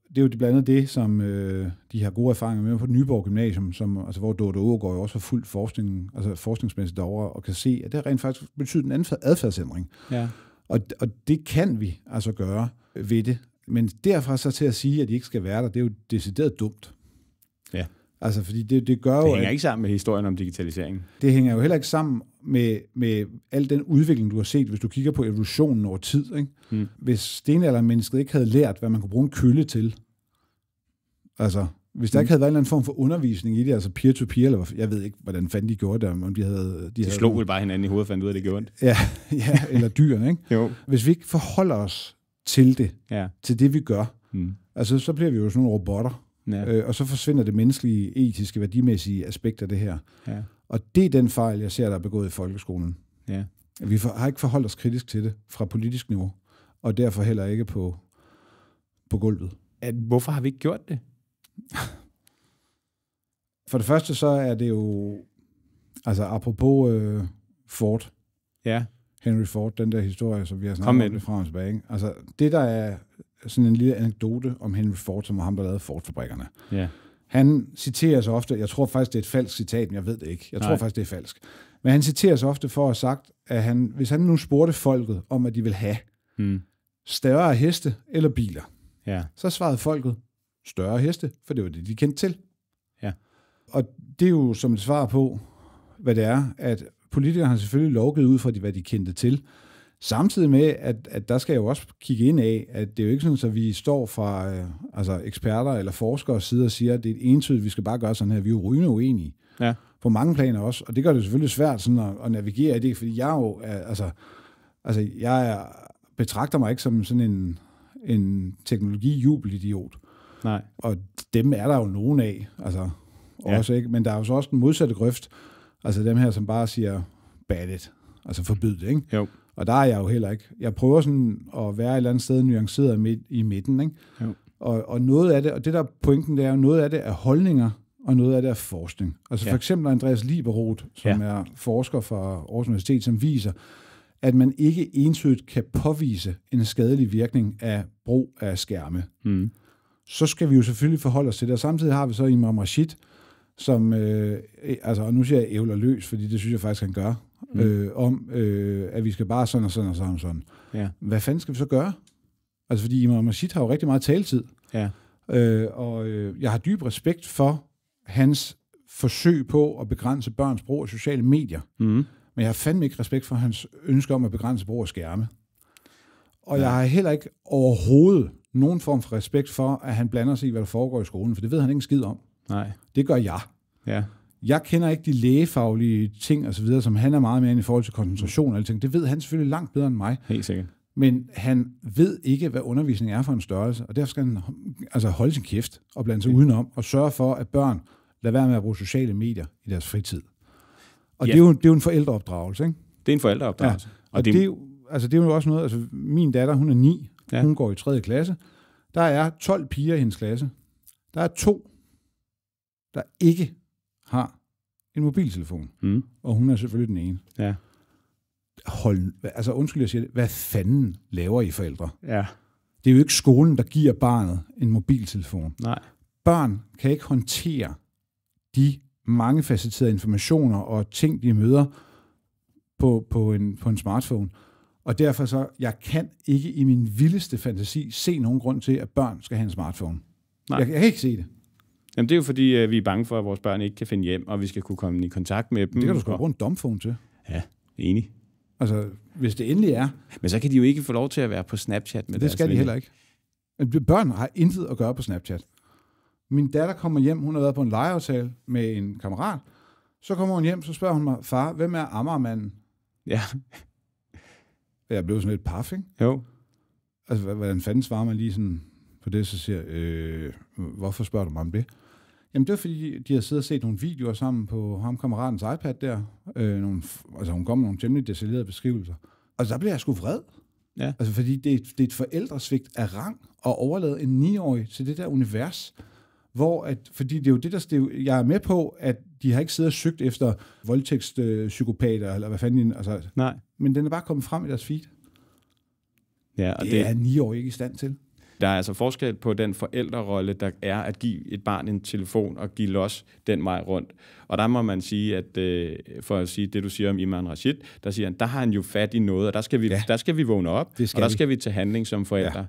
Det er jo blandt andet det, som øh, de har gode erfaringer med på Nyborg Gymnasium, som, altså, hvor Dorte Ågaard jo også har fuldt forskning, altså forskningsmæssigt derovre, og kan se, at det rent faktisk betyder en anden adfærdsændring. Ja. Og, og det kan vi altså gøre ved det. Men derfra så til at sige, at de ikke skal være der, det er jo decideret dumt. Ja. Altså, fordi det, det gør jo... Det hænger at, ikke sammen med historien om digitalisering. Det hænger jo heller ikke sammen med, med al den udvikling, du har set, hvis du kigger på evolutionen over tid. Ikke? Hmm. Hvis mennesket ikke havde lært, hvad man kunne bruge en kølle til, altså, hvis der mm. ikke havde været en eller anden form for undervisning i det, altså peer-to-peer, -peer, eller jeg ved ikke, hvordan fanden de gjorde det, om de havde... De, de havde slog vel bare hinanden i hovedet, fandt ud af, det gjorde ondt. Ja, (laughs) ja eller dyrene, ikke? jo. Hvis vi ikke forholder os til det, ja. til det vi gør, mm. altså så bliver vi jo sådan nogle robotter, ja. øh, og så forsvinder det menneskelige, etiske, værdimæssige aspekt af det her. Ja. Og det er den fejl, jeg ser, der er begået i folkeskolen. Ja. Vi for, har ikke forholdt os kritisk til det fra politisk niveau, og derfor heller ikke på, på gulvet. At, hvorfor har vi ikke gjort det? For det første så er det jo, altså apropos øh, Ford, ja. Henry Ford, den der historie, som vi har snakket om fra frem og tilbage. Ikke? Altså, det der er sådan en lille anekdote om Henry Ford, som var ham, der lavede Ford-fabrikkerne. Ja. Han citerer så ofte, jeg tror faktisk, det er et falsk citat, men jeg ved det ikke. Jeg Nej. tror faktisk, det er falsk. Men han citerer så ofte for at have sagt, at han, hvis han nu spurgte folket om, at de vil have hmm. større heste eller biler, ja. så svarede folket, større heste, for det var det, de kendte til. Og det er jo som et svar på, hvad det er, at politikerne har selvfølgelig lovgivet ud fra, hvad de kendte til. Samtidig med, at, at der skal jeg jo også kigge ind af, at det er jo ikke sådan, at vi står fra øh, altså eksperter eller forskere side og siger, at det er et entydigt, vi skal bare gøre sådan her. Vi er jo rygende uenige. Ja. På mange planer også. Og det gør det selvfølgelig svært sådan at, at navigere i det, fordi jeg jo er, øh, altså, altså, jeg er, betragter mig ikke som sådan en, en teknologi-jubelidiot. Nej. Og dem er der jo nogen af. Altså, ja. også, ikke? Men der er jo så også den modsatte grøft, altså dem her, som bare siger, bad it, altså forbyd det, ikke? Jo. Og der er jeg jo heller ikke. Jeg prøver sådan at være et eller andet sted nuanceret midt, i midten, ikke? Jo. Og, og noget af det, og det der pointen, det er jo, noget af det er holdninger, og noget af det er forskning. Altså ja. for eksempel Andreas Liberoth, som ja. er forsker fra Aarhus Universitet, som viser, at man ikke entydigt kan påvise en skadelig virkning af brug af skærme. Mm. Så skal vi jo selvfølgelig forholde os til det, og samtidig har vi så Imam Rashid, som, øh, e- altså, og nu siger jeg ævler løs, fordi det synes jeg faktisk, han gør, mm. øh, om, øh, at vi skal bare sådan og sådan og sådan og sådan. Ja. Hvad fanden skal vi så gøre? Altså, fordi Imam Masit har jo rigtig meget taletid. Ja. Øh, og øh, jeg har dyb respekt for hans forsøg på at begrænse børns brug af sociale medier. Mm. Men jeg har fandme ikke respekt for hans ønske om at begrænse brug af skærme. Og ja. jeg har heller ikke overhovedet nogen form for respekt for, at han blander sig i, hvad der foregår i skolen, for det ved han ikke skid om. Nej. Det gør jeg. Ja. Jeg kender ikke de lægefaglige ting og så videre, som han er meget mere end i forhold til koncentration og ting. Det ved han selvfølgelig langt bedre end mig. Helt sikkert. Men han ved ikke, hvad undervisning er for en størrelse, og derfor skal han altså, holde sin kæft og blande sig ja. udenom og sørge for, at børn lader være med at bruge sociale medier i deres fritid. Og ja. det, er jo, det er jo en forældreopdragelse, ikke? Det er en forældreopdragelse. Ja. Og, og det, det, er jo, altså, det er jo også noget, altså min datter, hun er 9, ja. hun går i 3. klasse. Der er 12 piger i hendes klasse. Der er to, der ikke har en mobiltelefon. Mm. Og hun er selvfølgelig den ene. Ja. Hold, altså undskyld, jeg siger det. Hvad fanden laver I forældre? Ja. Det er jo ikke skolen, der giver barnet en mobiltelefon. Nej. Børn kan ikke håndtere de mangefacetterede informationer og ting, de møder på, på, en, på en smartphone. Og derfor så, jeg kan ikke i min vildeste fantasi se nogen grund til, at børn skal have en smartphone. Nej. Jeg, jeg kan ikke se det. Jamen, det er jo fordi, øh, vi er bange for, at vores børn ikke kan finde hjem, og vi skal kunne komme i kontakt med dem. Det kan du sgu bruge en domfone til. Ja, enig. Altså, hvis det endelig er. Men så kan de jo ikke få lov til at være på Snapchat med Det deres skal de heller ikke. Men Børn har intet at gøre på Snapchat. Min datter kommer hjem, hun har været på en legeaftale med en kammerat. Så kommer hun hjem, så spørger hun mig, far, hvem er Ammermanden? Ja. Jeg blev sådan lidt paf, ikke? Jo. Altså, hvordan fanden svarer man lige sådan på det, så siger jeg, øh, hvorfor spørger du mig om det? Jamen det var fordi, de havde siddet og set nogle videoer sammen på ham kammeratens iPad der. Øh, nogle, altså hun kom med nogle temmelig detaljerede beskrivelser. Og så blev jeg sgu vred. Ja. Altså fordi det, det er et forældresvigt af rang at overlade en 9-årig til det der univers, hvor at, fordi det er jo det, der stiv, jeg er med på, at de har ikke siddet og søgt efter voldtægtspsykopater, øh, eller hvad fanden, altså, Nej. men den er bare kommet frem i deres feed. Ja, og det, det er 9 år ikke i stand til. Der er altså forskel på den forældrerolle, der er at give et barn en telefon og give los den vej rundt. Og der må man sige, at øh, for at sige det, du siger om Iman Rashid, der siger han, der har han jo fat i noget, og der skal vi, ja. der skal vi vågne op, skal og der vi. skal vi til handling som forældre. Ja.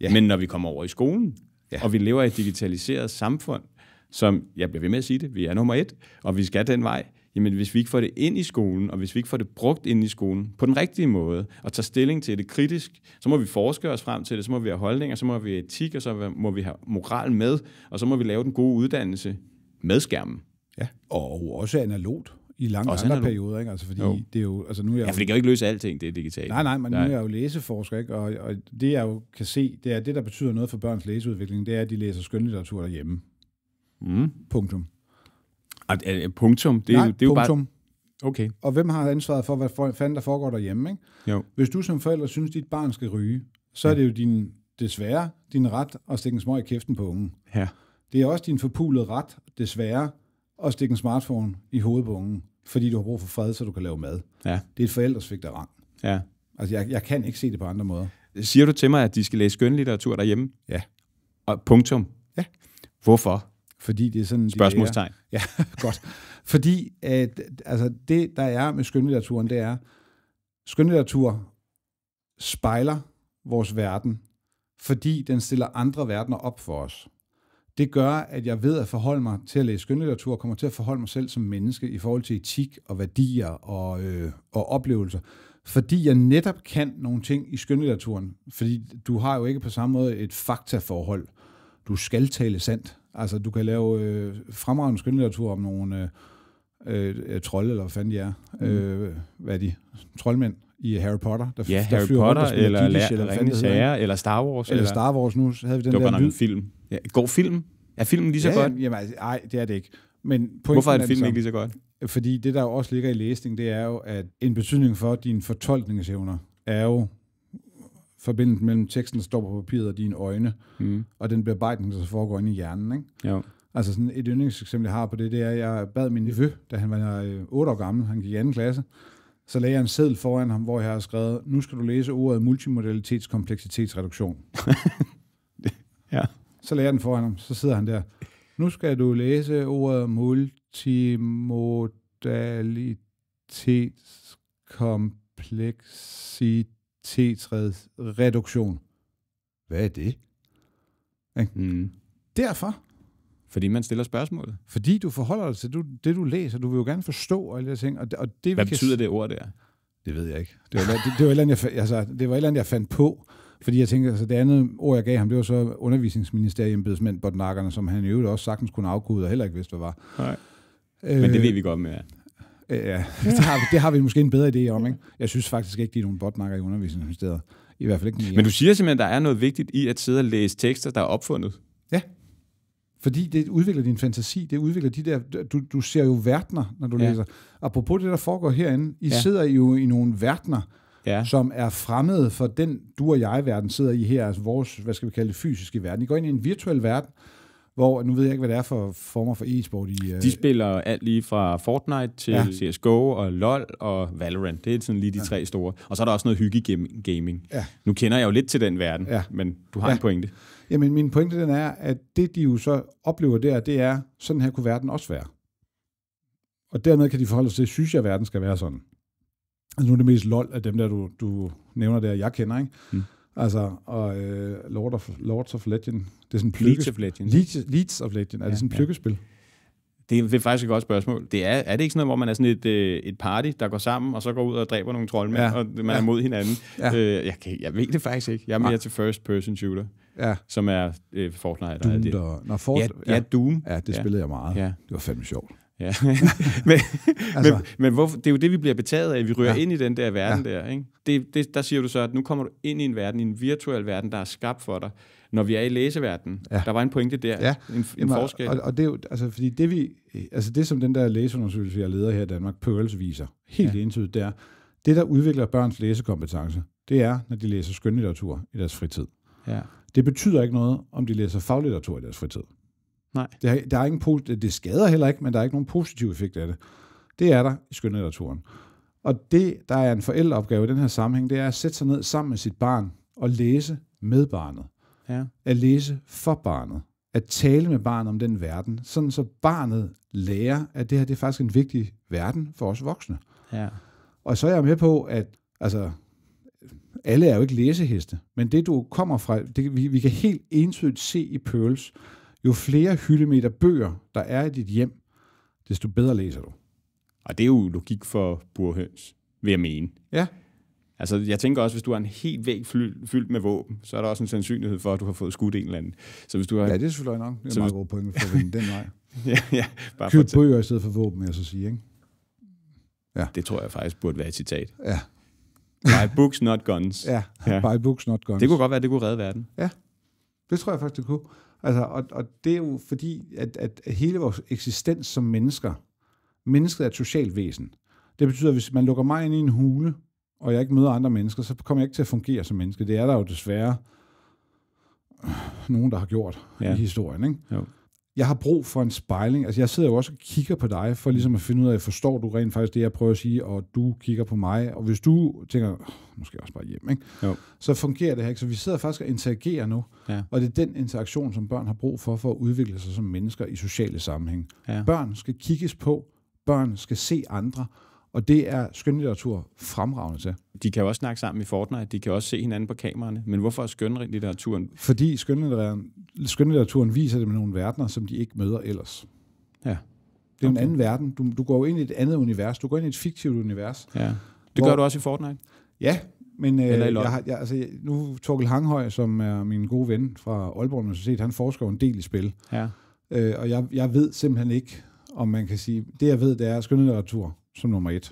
Ja. Men når vi kommer over i skolen, ja. og vi lever i et digitaliseret samfund, som, jeg bliver ved med at sige det, vi er nummer et, og vi skal den vej, jamen hvis vi ikke får det ind i skolen, og hvis vi ikke får det brugt ind i skolen på den rigtige måde, og tager stilling til det kritisk, så må vi forske os frem til det, så må vi have holdninger, så må vi have etik, og så må vi have moral med, og så må vi lave den gode uddannelse med skærmen. Ja, og også analogt i lange også andre perioder, ikke? Altså, fordi jo. det er jo, altså nu er jeg ja, for det kan jo ikke løse alting, det er digitalt. Nej, nej, men nej. nu er jeg jo læseforsker, ikke? Og, og, det jeg jo kan se, det er det, der betyder noget for børns læseudvikling, det er, at de læser skønlitteratur derhjemme. Mm. Punktum. At, punktum? Det, Nej, det er punktum. jo bare... Okay. Og hvem har ansvaret for, hvad fanden der foregår derhjemme? Ikke? Jo. Hvis du som forælder synes, dit barn skal ryge, så ja. er det jo din, desværre din ret at stikke en smøg i kæften på ungen. Ja. Det er også din forpulede ret, desværre, at stikke en smartphone i hovedet på ungen, fordi du har brug for fred, så du kan lave mad. Ja. Det er et forældresvigt der rang. Ja. Altså, jeg, jeg kan ikke se det på andre måder. Siger du til mig, at de skal læse skønlitteratur derhjemme? Ja. Og punktum? Ja. Hvorfor? Fordi det er sådan... Spørgsmålstegn. er. ja, (laughs) godt. Fordi at, altså, det, der er med skønlitteraturen, det er, skønlitteratur spejler vores verden, fordi den stiller andre verdener op for os. Det gør, at jeg ved at forholde mig til at læse skønlitteratur, og kommer til at forholde mig selv som menneske i forhold til etik og værdier og, øh, og oplevelser. Fordi jeg netop kan nogle ting i skønlitteraturen. Fordi du har jo ikke på samme måde et faktaforhold. Du skal tale sandt Altså, du kan lave øh, fremragende skønlitteratur om nogle øh, øh, øh, trolde, eller hvad fanden de er. Mm. Øh, hvad er de? Troldmænd i Harry Potter. Der, ja, der Harry flyver Potter, rundt, der eller, Gilles, eller, eller, eller, Sager, eller Star Wars. Eller, eller Star Wars, nu havde vi den det var der en film. Ja, god film. Er filmen lige så ja, godt? Jamen, nej, altså, det er det ikke. Men Hvorfor er filmen ikke lige så godt? Fordi det, der jo også ligger i læsning, det er jo, at en betydning for dine fortolkningsevner er jo forbindelsen mellem teksten, der står på papiret, og dine øjne, mm. og den bearbejdning, der foregår inde i hjernen. Ikke? Ja. Altså sådan et yndlingseksempel, jeg har på det, det er, at jeg bad min nevø, da han var 8 øh, år gammel, han gik i anden klasse, så lagde jeg en seddel foran ham, hvor jeg har skrevet, nu skal du læse ordet multimodalitetskompleksitetsreduktion. (laughs) ja. Så lagde jeg den foran ham, så sidder han der. Nu skal du læse ordet multimodalitetskompleksitetsreduktion reduktion. Hvad er det? Ikke? Mm. Derfor. Fordi man stiller spørgsmålet. Fordi du forholder dig til du, det, du læser. Du vil jo gerne forstå og alle de ting. Og, og det, Hvad vi betyder kan... det ord der? Det ved jeg ikke. Det var, det, det var, et, andet, jeg, altså, det var et eller andet, jeg fandt på. Fordi jeg tænkte, altså det andet ord, jeg gav ham, det var så undervisningsministeriembedsmænd, botnakkerne, som han i øvrigt også sagtens kunne afkode og heller ikke vidste, hvad var. Nej. Øh, Men det ved vi godt med ja, (laughs) det, har vi, det har vi måske en bedre idé om. Ikke? Jeg synes faktisk ikke, de er nogle botmarker i undervisningsministeriet. I hvert fald ikke mere. Men du siger simpelthen, at der er noget vigtigt i at sidde og læse tekster, der er opfundet. Ja. Fordi det udvikler din fantasi, det udvikler de der, du, du ser jo verdener, når du ja. læser. Apropos det, der foregår herinde, I ja. sidder jo i nogle verdener, ja. som er fremmede for den du og jeg-verden sidder i her, altså vores, hvad skal vi kalde det, fysiske verden. I går ind i en virtuel verden, hvor nu ved jeg ikke, hvad det er for former for e-sport. I, øh, De spiller alt lige fra Fortnite til ja. CSGO og LoL og Valorant. Det er sådan lige de ja. tre store. Og så er der også noget hygge-gaming. Ja. Nu kender jeg jo lidt til den verden, ja. men du har ja. en pointe. Jamen, min pointe den er, at det, de jo så oplever der, det er, sådan her kunne verden også være. Og dermed kan de forholde sig til, synes jeg, at verden skal være sådan. Altså nu er det mest lol af dem der, du, du nævner der, jeg kender, ikke? Mm. Altså, og øh, Lord of, Lords of Legend. Det er sådan Leads of Legend. Leads, Leads of Legend. Er ja, det sådan et plukkespil? Ja. Det er faktisk et godt spørgsmål. Det er, er det ikke sådan noget, hvor man er sådan et, øh, et party, der går sammen, og så går ud og dræber nogle troldmænd, ja. og man ja. er mod hinanden? Ja. Øh, jeg, kan, jeg ved det faktisk ikke. Jeg er mere ja. Ah. til first person shooter, ja. som er øh, Fortnite. Doom, der, når Fort, ja, ja, Doom. Ja, det spillede ja. jeg meget. Ja. Det var fandme sjovt. Ja. men, (laughs) altså. (laughs) men, men hvorfor, det er jo det, vi bliver betaget af. Vi rører ja. ind i den der verden ja. der. Ikke? Det, det, der siger du så, at nu kommer du ind i en verden, i en virtuel verden, der er skabt for dig. Når vi er i læseverdenen, ja. der var en pointe der, ja. en, en Jamen, forskel. Og, og det er jo, altså, fordi det vi, altså det som den der læseundersøgelse, jeg leder her i Danmark, Pearls viser, helt ja. entydigt, det er, det der udvikler børns læsekompetence, det er, når de læser skønlitteratur i deres fritid. Ja. Det betyder ikke noget, om de læser faglitteratur i deres fritid. Nej. Det, der er ingen, det skader heller ikke, men der er ikke nogen positiv effekt af det. Det er der i skønlitteraturen. Og det, der er en forældreopgave i den her sammenhæng, det er at sætte sig ned sammen med sit barn og læse med barnet. Ja. At læse for barnet. At tale med barnet om den verden, sådan så barnet lærer, at det her det er faktisk en vigtig verden for os voksne. Ja. Og så er jeg med på, at altså, alle er jo ikke læseheste, men det du kommer fra, det, vi, vi kan helt entydigt se i Pearls, jo flere hyldemeter bøger, der er i dit hjem, desto bedre læser du. Og det er jo logik for burhøns, vil jeg mene. Ja. Altså, jeg tænker også, hvis du har en helt væg fyldt, med våben, så er der også en sandsynlighed for, at du har fået skudt en eller anden. Så hvis du har... Ja, det er selvfølgelig nok. Det er meget god point for den vej. (laughs) ja, ja. Bare Køb bøger i stedet for våben, jeg så sige, ikke? Ja. Det tror jeg faktisk burde være et citat. Ja. Buy books, not guns. Ja, ja. buy books, not guns. Det kunne godt være, at det kunne redde verden. Ja, det tror jeg faktisk, det kunne. Altså, og, og det er jo fordi, at, at hele vores eksistens som mennesker, mennesket er et socialt væsen. Det betyder, at hvis man lukker mig ind i en hule, og jeg ikke møder andre mennesker, så kommer jeg ikke til at fungere som menneske. Det er der jo desværre nogen, der har gjort ja. i historien. Ikke? Jo jeg har brug for en spejling. Altså, jeg sidder jo også og kigger på dig, for ligesom at finde ud af, forstår du rent faktisk det, jeg prøver at sige, og du kigger på mig. Og hvis du tænker, oh, måske også bare hjem, ikke? Jo. så fungerer det her ikke. Så vi sidder faktisk og interagerer nu, ja. og det er den interaktion, som børn har brug for, for at udvikle sig som mennesker i sociale sammenhæng. Ja. Børn skal kigges på, børn skal se andre, og det er skønlitteratur fremragende til. De kan jo også snakke sammen i Fortnite, de kan også se hinanden på kameraerne, men hvorfor er skønlitteraturen? Fordi skønlitteraturen, skønlitteraturen viser dem nogle verdener, som de ikke møder ellers. Ja. Okay. Det er okay. en anden verden. Du, du går jo ind i et andet univers. Du går ind i et fiktivt univers. Ja. Det hvor, gør du også i Fortnite? Ja, men øh, jeg har, jeg, altså, nu Torkel Hanghøj, som er min gode ven fra Aalborg Universitet, han forsker en del i spil. Ja. Øh, og jeg, jeg ved simpelthen ikke, om man kan sige, det jeg ved, det er skønlitteratur som nummer et.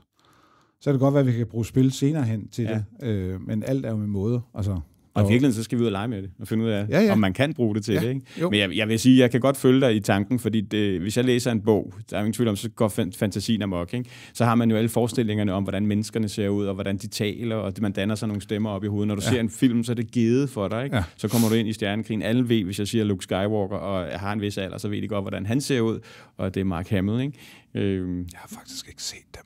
Så kan det godt være, at vi kan bruge spil senere hen til ja. det, øh, men alt er jo med måde. Altså, og i virkeligheden, så skal vi ud og lege med det, og finde ud af, ja, ja. om man kan bruge det til ja, det. Ikke? Men jeg, jeg vil sige, jeg kan godt følge dig i tanken, fordi det, hvis jeg læser en bog, der er ingen tvivl om, så går fantasien amok. Ikke? Så har man jo alle forestillingerne om, hvordan menneskerne ser ud, og hvordan de taler, og man danner sig nogle stemmer op i hovedet. Når du ja. ser en film, så er det givet for dig. Ikke? Ja. Så kommer du ind i stjernekrigen. Alle ved, hvis jeg siger Luke Skywalker, og jeg har en vis alder, så ved de godt, hvordan han ser ud, og det er Mark Hamill. Ikke? Øhm. Jeg har faktisk ikke set dem.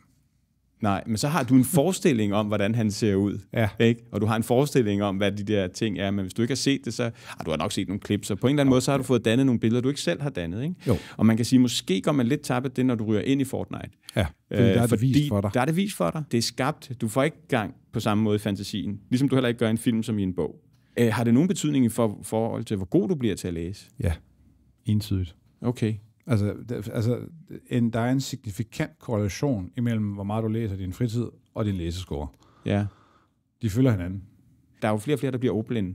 Nej, men så har du en forestilling om, hvordan han ser ud. Ja. Ikke? Og du har en forestilling om, hvad de der ting er. Men hvis du ikke har set det, så ah, du har nok set nogle klip. Så på en eller anden okay. måde, så har du fået dannet nogle billeder, du ikke selv har dannet. Ikke? Jo. Og man kan sige, måske går man lidt tabt det, når du ryger ind i Fortnite. Ja, fordi øh, der er det vist for dig. Der er det vist for dig. Det er skabt. Du får ikke gang på samme måde i fantasien. Ligesom du heller ikke gør en film som i en bog. Øh, har det nogen betydning i for, forhold til, hvor god du bliver til at læse? Ja, entydigt. Okay. Altså, altså en, der er en signifikant korrelation imellem, hvor meget du læser din fritid og din læsescore. Ja. De følger hinanden. Der er jo flere og flere, der bliver ordblinde.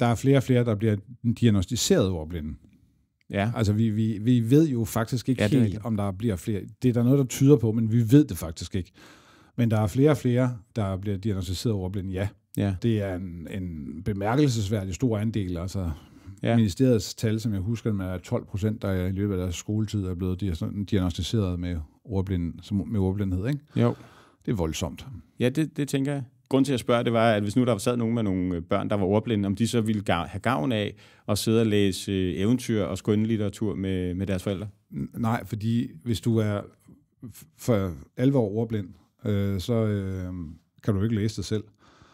Der er flere og flere, der bliver diagnostiseret ordblinde. Ja. Altså, vi, vi, vi ved jo faktisk ikke ja, helt, om der bliver flere. Det er der noget, der tyder på, men vi ved det faktisk ikke. Men der er flere og flere, der bliver diagnostiseret ordblinde, ja. ja. Det er en, en bemærkelsesværdig stor andel, altså Ja. Ministeriets tal, som jeg husker, med er 12 procent, der i løbet af deres skoletid er blevet diagnostiseret med, ordblind, med ordblindhed. Ikke? Jo. Det er voldsomt. Ja, det, det tænker jeg. Grunden til at spørge, det var, at hvis nu der sad nogen med nogle øh, børn, der var ordblinde, om de så ville have gavn af at sidde og læse øh, eventyr og skønlitteratur med, med deres forældre? Nej, fordi hvis du er for alvor ordblind, øh, så øh, kan du ikke læse det selv.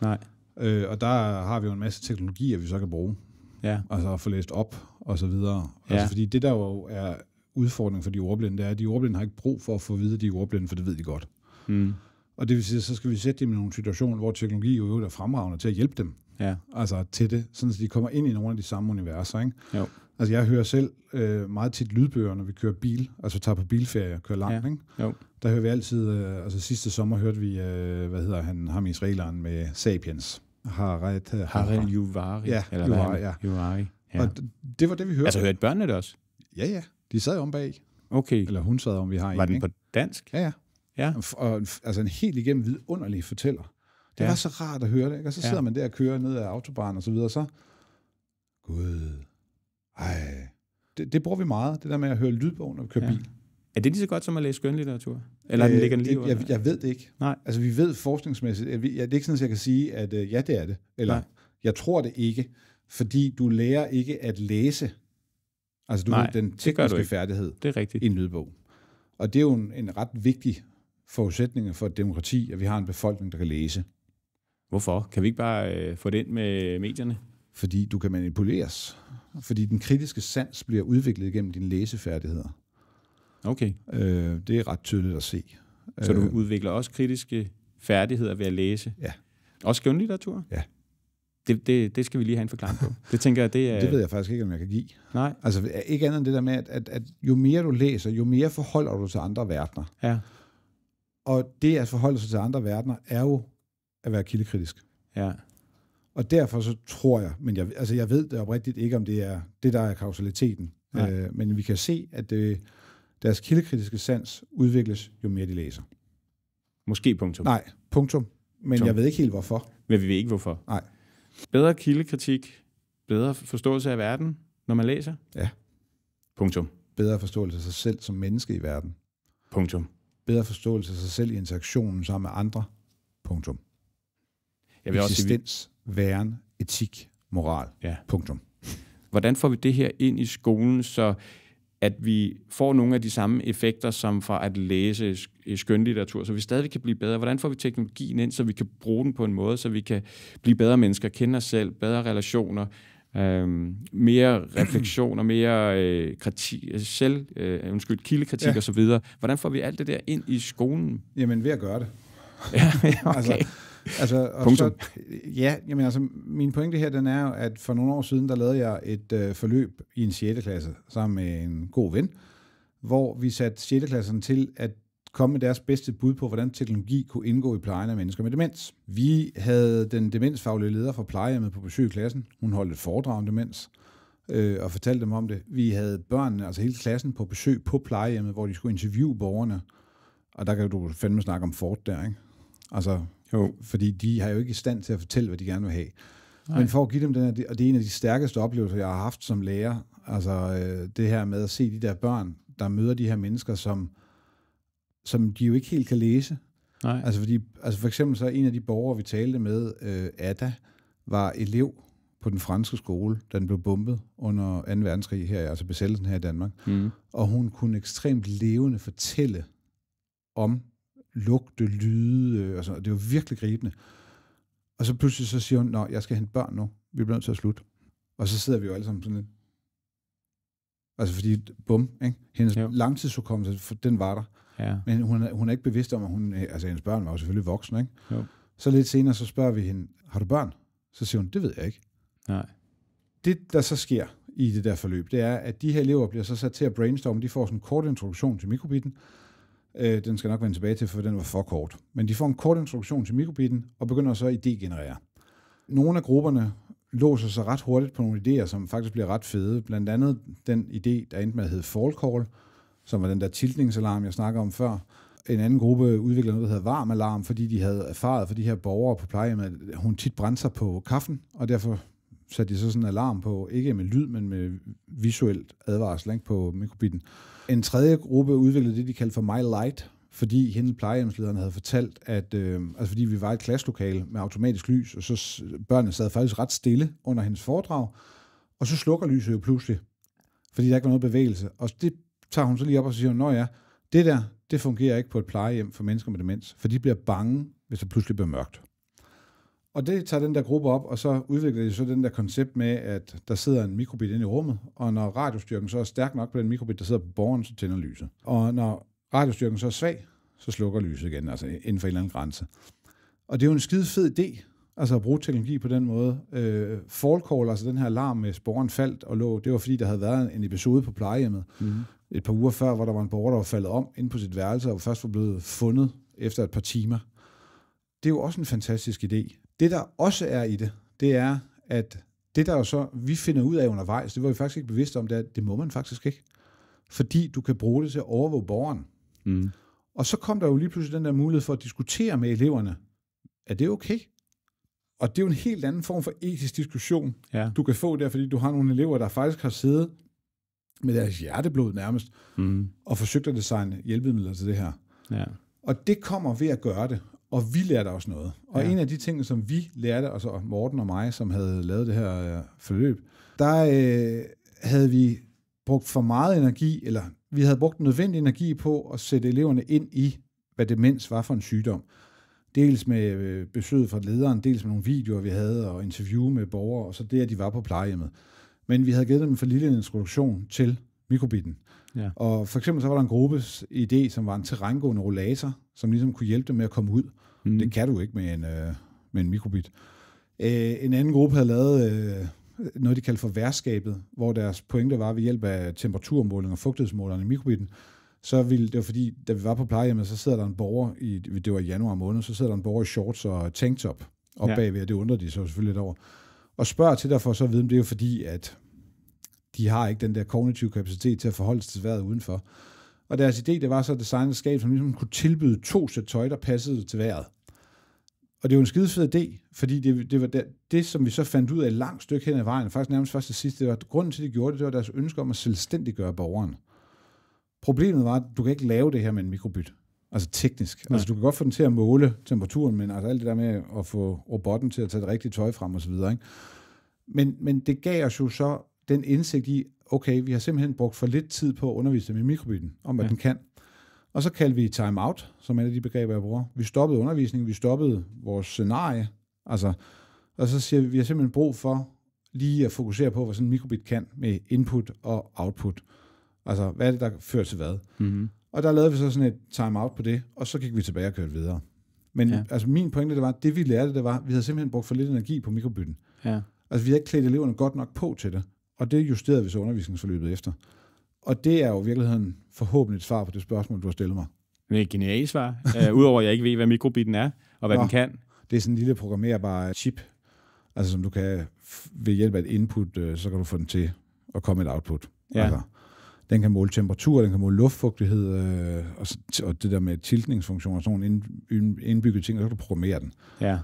Nej. Øh, og der har vi jo en masse teknologier, vi så kan bruge ja. altså få læst op og så videre. Altså, ja. Altså, fordi det der jo er udfordringen for de ordblinde, det er, at de ordblinde har ikke brug for at få at vide, de ordblinde, for det ved de godt. Mm. Og det vil sige, så skal vi sætte dem i nogle situationer, hvor teknologi jo er fremragende til at hjælpe dem ja. altså, til det, sådan at de kommer ind i nogle af de samme universer. Ikke? Jo. Altså, jeg hører selv øh, meget tit lydbøger, når vi kører bil, altså tager på bilferie og kører langt. Ja. Ikke? Jo. Der hører vi altid, øh, altså sidste sommer hørte vi, øh, hvad hedder han, ham israeleren med Sapiens. Øh, Harald, Harald Juvari. Ja, eller Juvari, ja. Juvari. Ja. Og det var det, vi hørte. Altså hørte børnene det også? Ja, ja. De sad om bag. Okay. Eller hun sad om, vi har en. Var den ikke? på dansk? Ja, ja. ja. Og, altså en helt igennem vidunderlig fortæller. Det ja. var så rart at høre det, ikke? Og så sidder man der og kører ned ad autobahn og så videre, så... Gud. Ej. Det, det bruger vi meget, det der med at høre lydbogen når vi kører ja. bil. Er det lige så godt som at læse skønlitteratur? Eller øh, den ligger den lige det, jeg, jeg ved det ikke. Nej. Altså, vi ved forskningsmæssigt, at vi, ja, det er ikke sådan, at jeg kan sige, at øh, ja, det er det. Eller, Nej. jeg tror det ikke, fordi du lærer ikke at læse. Altså, du Nej, ved, den tekniske det færdighed det er rigtigt. i en lydbog. Og det er jo en, en ret vigtig forudsætning for et demokrati, at vi har en befolkning, der kan læse. Hvorfor? Kan vi ikke bare øh, få det ind med medierne? Fordi du kan manipuleres. Fordi den kritiske sans bliver udviklet gennem dine læsefærdigheder. Okay. Øh, det er ret tydeligt at se. Så du øh, udvikler også kritiske færdigheder ved at læse? Ja. Også skønlitteratur? Ja. Det, det, det skal vi lige have en forklaring på. Det tænker jeg, det er... Det ved jeg faktisk ikke, om jeg kan give. Nej. Altså, ikke andet end det der med, at, at, at jo mere du læser, jo mere forholder du til andre verdener. Ja. Og det at forholde sig til andre verdener, er jo at være kildekritisk. Ja. Og derfor så tror jeg, men jeg, altså jeg ved det oprigtigt ikke, om det er det, der er kausaliteten. Øh, men vi kan se, at det, deres kildekritiske sans udvikles, jo mere de læser. Måske punktum. Nej, punktum. Men Tom. jeg ved ikke helt, hvorfor. Men vi ved ikke, hvorfor. Nej. Bedre kildekritik, bedre forståelse af verden, når man læser. Ja. Punktum. Bedre forståelse af sig selv som menneske i verden. Punktum. Bedre forståelse af sig selv i interaktionen sammen med andre. Punktum. Jeg vil Existens, vi... væren, etik, moral. Ja. Punktum. Hvordan får vi det her ind i skolen, så at vi får nogle af de samme effekter, som fra at læse øh, skønlitteratur, så vi stadig kan blive bedre. Hvordan får vi teknologien ind, så vi kan bruge den på en måde, så vi kan blive bedre mennesker, kende os selv, bedre relationer, øh, mere (clears throat) refleksion og mere øh, kriti, øh, selv, øh, undskyld, kildekritik ja. osv. Hvordan får vi alt det der ind i skolen? Jamen ved at gøre det. ja, (laughs) altså, okay. altså, Altså, og så, ja, jamen altså, min pointe her, den er jo, at for nogle år siden, der lavede jeg et øh, forløb i en 6. klasse sammen med en god ven, hvor vi satte 6. klasserne til at komme med deres bedste bud på, hvordan teknologi kunne indgå i plejen af mennesker med demens. Vi havde den demensfaglige leder fra plejehjemmet på besøg i klassen. Hun holdt et foredrag om demens øh, og fortalte dem om det. Vi havde børnene, altså hele klassen, på besøg på plejehjemmet, hvor de skulle interviewe borgerne. Og der kan du fandme snakke om Ford der, ikke? Altså, jo, fordi de har jo ikke i stand til at fortælle, hvad de gerne vil have. Nej. Men for at give dem den her, og det er en af de stærkeste oplevelser, jeg har haft som lærer, altså øh, det her med at se de der børn, der møder de her mennesker, som, som de jo ikke helt kan læse. Nej. Altså, fordi, altså for eksempel så en af de borgere, vi talte med, øh, Ada, var elev på den franske skole, da den blev bombet under 2. verdenskrig her, altså besættelsen her i Danmark. Mm. Og hun kunne ekstremt levende fortælle om lugte, lyde, øh, og sådan noget. Det var virkelig gribende. Og så pludselig så siger hun, nå, jeg skal hente børn nu. Vi bliver nødt til at slutte. Og så sidder vi jo alle sammen sådan lidt. Altså fordi, bum, ikke? Hendes jo. langtidsukommelse, den var der. Ja. Men hun, hun er ikke bevidst om, at hun, øh, altså hendes børn var jo selvfølgelig voksne, ikke? Jo. Så lidt senere, så spørger vi hende, har du børn? Så siger hun, det ved jeg ikke. Nej. Det, der så sker i det der forløb, det er, at de her elever bliver så sat til at brainstorme. De får sådan en kort introduktion til mikrobitten, Øh, den skal nok vende tilbage til, for den var for kort. Men de får en kort introduktion til mikrobitten og begynder så at idégenerere. Nogle af grupperne låser sig ret hurtigt på nogle idéer, som faktisk bliver ret fede. Blandt andet den idé, der endte med at hedde Fall Call, som var den der tiltningsalarm, jeg snakker om før. En anden gruppe udvikler noget, der hedder Varm Alarm, fordi de havde erfaret for de her borgere på plejehjemmet, at hun tit brændte sig på kaffen, og derfor satte de så sådan en alarm på, ikke med lyd, men med visuelt advarsel ikke, på mikrobitten. En tredje gruppe udviklede det, de kaldte for My Light, fordi hendes plejehjemslederen havde fortalt, at øh, altså fordi vi var i et klasselokale med automatisk lys, og så børnene sad faktisk ret stille under hendes foredrag, og så slukker lyset jo pludselig, fordi der ikke var noget bevægelse. Og det tager hun så lige op og siger, nå ja, det der, det fungerer ikke på et plejehjem for mennesker med demens, for de bliver bange, hvis det pludselig bliver mørkt. Og det tager den der gruppe op, og så udvikler de så den der koncept med, at der sidder en mikrobit inde i rummet, og når radiostyrken så er stærk nok på den mikrobit, der sidder på borgen, så tænder lyset. Og når radiostyrken så er svag, så slukker lyset igen, altså inden for en eller anden grænse. Og det er jo en skide fed idé, altså at bruge teknologi på den måde. Øh, fall call, altså den her alarm, hvis borgeren faldt og lå, det var fordi, der havde været en episode på plejehjemmet mm. et par uger før, hvor der var en borger, der var faldet om ind på sit værelse, og først var blevet fundet efter et par timer. Det er jo også en fantastisk idé. Det, der også er i det, det er, at det, der jo så vi finder ud af undervejs, det var vi faktisk ikke bevidste om, det, er, det må man faktisk ikke. Fordi du kan bruge det til at overvåge borgeren. Mm. Og så kom der jo lige pludselig den der mulighed for at diskutere med eleverne. Er det okay? Og det er jo en helt anden form for etisk diskussion, ja. du kan få der, fordi du har nogle elever, der faktisk har siddet med deres hjerteblod nærmest, mm. og forsøgt at designe hjælpemidler til det her. Ja. Og det kommer ved at gøre det. Og vi lærte også noget. Og ja. en af de ting, som vi lærte, altså Morten og mig, som havde lavet det her øh, forløb, der øh, havde vi brugt for meget energi, eller vi havde brugt nødvendig energi på at sætte eleverne ind i, hvad demens var for en sygdom. Dels med øh, besøg fra lederen, dels med nogle videoer, vi havde, og interview med borgere, og så det, at de var på plejehjemmet. Men vi havde givet dem en for lille introduktion til, mikrobitten. Ja. Og for eksempel så var der en gruppes idé, som var en terrængående rollator, som ligesom kunne hjælpe dem med at komme ud. Mm. Det kan du ikke med en, øh, med en mikrobit. Øh, en anden gruppe havde lavet øh, noget, de kaldte for værskabet, hvor deres pointe var ved hjælp af temperaturmåling og fugtighedsmålerne i mikrobitten, så ville, det var fordi, da vi var på plejehjemmet, så sidder der en borger, i, det var i januar måned, så sidder der en borger i shorts og tanktop op ja. bagved, og det undrer de så selvfølgelig lidt over. Og spørger til derfor så at vide, om det er jo fordi, at de har ikke den der kognitive kapacitet til at forholde sig til vejret udenfor. Og deres idé, det var så at designe et skab, som ligesom kunne tilbyde to sæt tøj, der passede til vejret. Og det er jo en skide fed idé, fordi det, det var der, det, som vi så fandt ud af et langt stykke hen ad vejen, faktisk nærmest først til sidst, det var, at grunden til, at de gjorde det, det var deres ønske om at selvstændiggøre borgeren. Problemet var, at du kan ikke lave det her med en mikrobyt. Altså teknisk. Nej. Altså du kan godt få den til at måle temperaturen, men altså alt det der med at få robotten til at tage det rigtige tøj frem osv. Men, men det gav os jo så den indsigt i, okay, vi har simpelthen brugt for lidt tid på at undervise dem i mikrobiten, om hvad ja. den kan. Og så kaldte vi time-out, som er et af de begreber, jeg bruger. Vi stoppede undervisningen, vi stoppede vores scenarie, altså, og så siger vi, vi har simpelthen brug for lige at fokusere på, hvad sådan en mikrobit kan med input og output. Altså, hvad er det, der fører til hvad? Mm-hmm. Og der lavede vi så sådan et time-out på det, og så gik vi tilbage og kørte videre. Men ja. altså, min pointe, det var, det vi lærte, det var, at vi havde simpelthen brugt for lidt energi på mikrobyen. Ja. Altså, vi havde ikke klædt eleverne godt nok på til det. Og det justerede vi så undervisningsforløbet efter. Og det er jo i virkeligheden forhåbentlig et svar på det spørgsmål, du har stillet mig. Det er et genialt svar, uh, udover at jeg ikke ved, hvad mikrobiten er og hvad Nå, den kan. Det er sådan en lille programmerbar chip, altså som du kan ved hjælp af et input, uh, så kan du få den til at komme et output. Ja. Altså, den kan måle temperatur, den kan måle luftfugtighed, uh, og, og det der med tiltningsfunktioner og sådan nogle indbyggede ting, og så kan du programmere den. Ja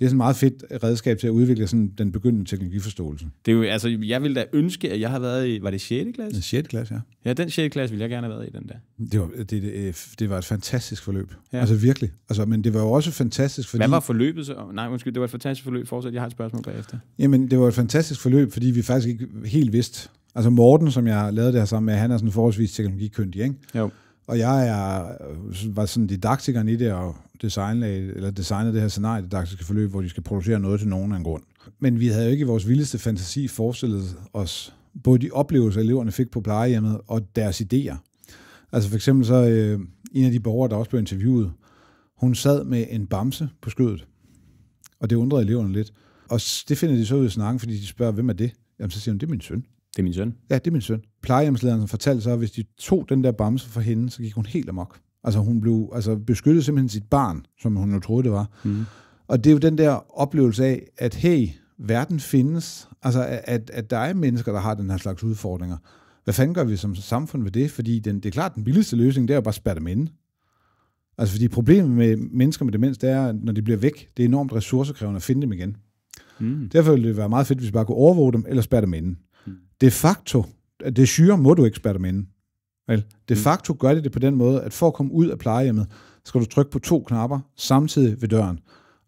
det er sådan et meget fedt redskab til at udvikle sådan den begyndende teknologiforståelse. Det er jo, altså, jeg ville da ønske, at jeg havde været i, var det 6. klasse? Den 6. klasse, ja. Ja, den 6. klasse ville jeg gerne have været i, den der. Det var, det, det, øh, det var et fantastisk forløb. Ja. Altså virkelig. Altså, men det var jo også fantastisk, fordi... Hvad var forløbet så? Nej, undskyld, det var et fantastisk forløb. Fortsæt, jeg har et spørgsmål bagefter. Jamen, det var et fantastisk forløb, fordi vi faktisk ikke helt vidste... Altså Morten, som jeg lavede det her sammen med, han er sådan forholdsvis teknologikyndig, ikke? Jo. Og jeg er, øh, var sådan didaktikeren i det, og designede, eller designede det her scenarie, didaktiske forløb, hvor de skal producere noget til nogen af en grund. Men vi havde jo ikke i vores vildeste fantasi forestillet os både de oplevelser, eleverne fik på plejehjemmet, og deres idéer. Altså for eksempel så øh, en af de borgere, der også blev interviewet, hun sad med en bamse på skødet, og det undrede eleverne lidt. Og det finder de så ud i snakken, fordi de spørger, hvem er det? Jamen så siger hun, det er min søn. Det er min søn. Ja, det er min søn. Plejehjemslederen fortalte så, at hvis de tog den der bamse fra hende, så gik hun helt amok. Altså hun blev altså, beskyttet simpelthen sit barn, som hun jo troede, det var. Mm. Og det er jo den der oplevelse af, at hey, verden findes. Altså at, at der er mennesker, der har den her slags udfordringer. Hvad fanden gør vi som samfund ved det? Fordi den, det er klart, den billigste løsning, det er jo bare at spærre dem inde. Altså fordi problemet med mennesker med demens, det er, når de bliver væk, det er enormt ressourcekrævende at finde dem igen. Mm. Derfor ville det være meget fedt, hvis vi bare kunne overvåge dem, eller spærre dem inde de facto, det syre må du ikke spære dem inden. Vel? De mm. facto gør de det på den måde, at for at komme ud af plejehjemmet, skal du trykke på to knapper samtidig ved døren.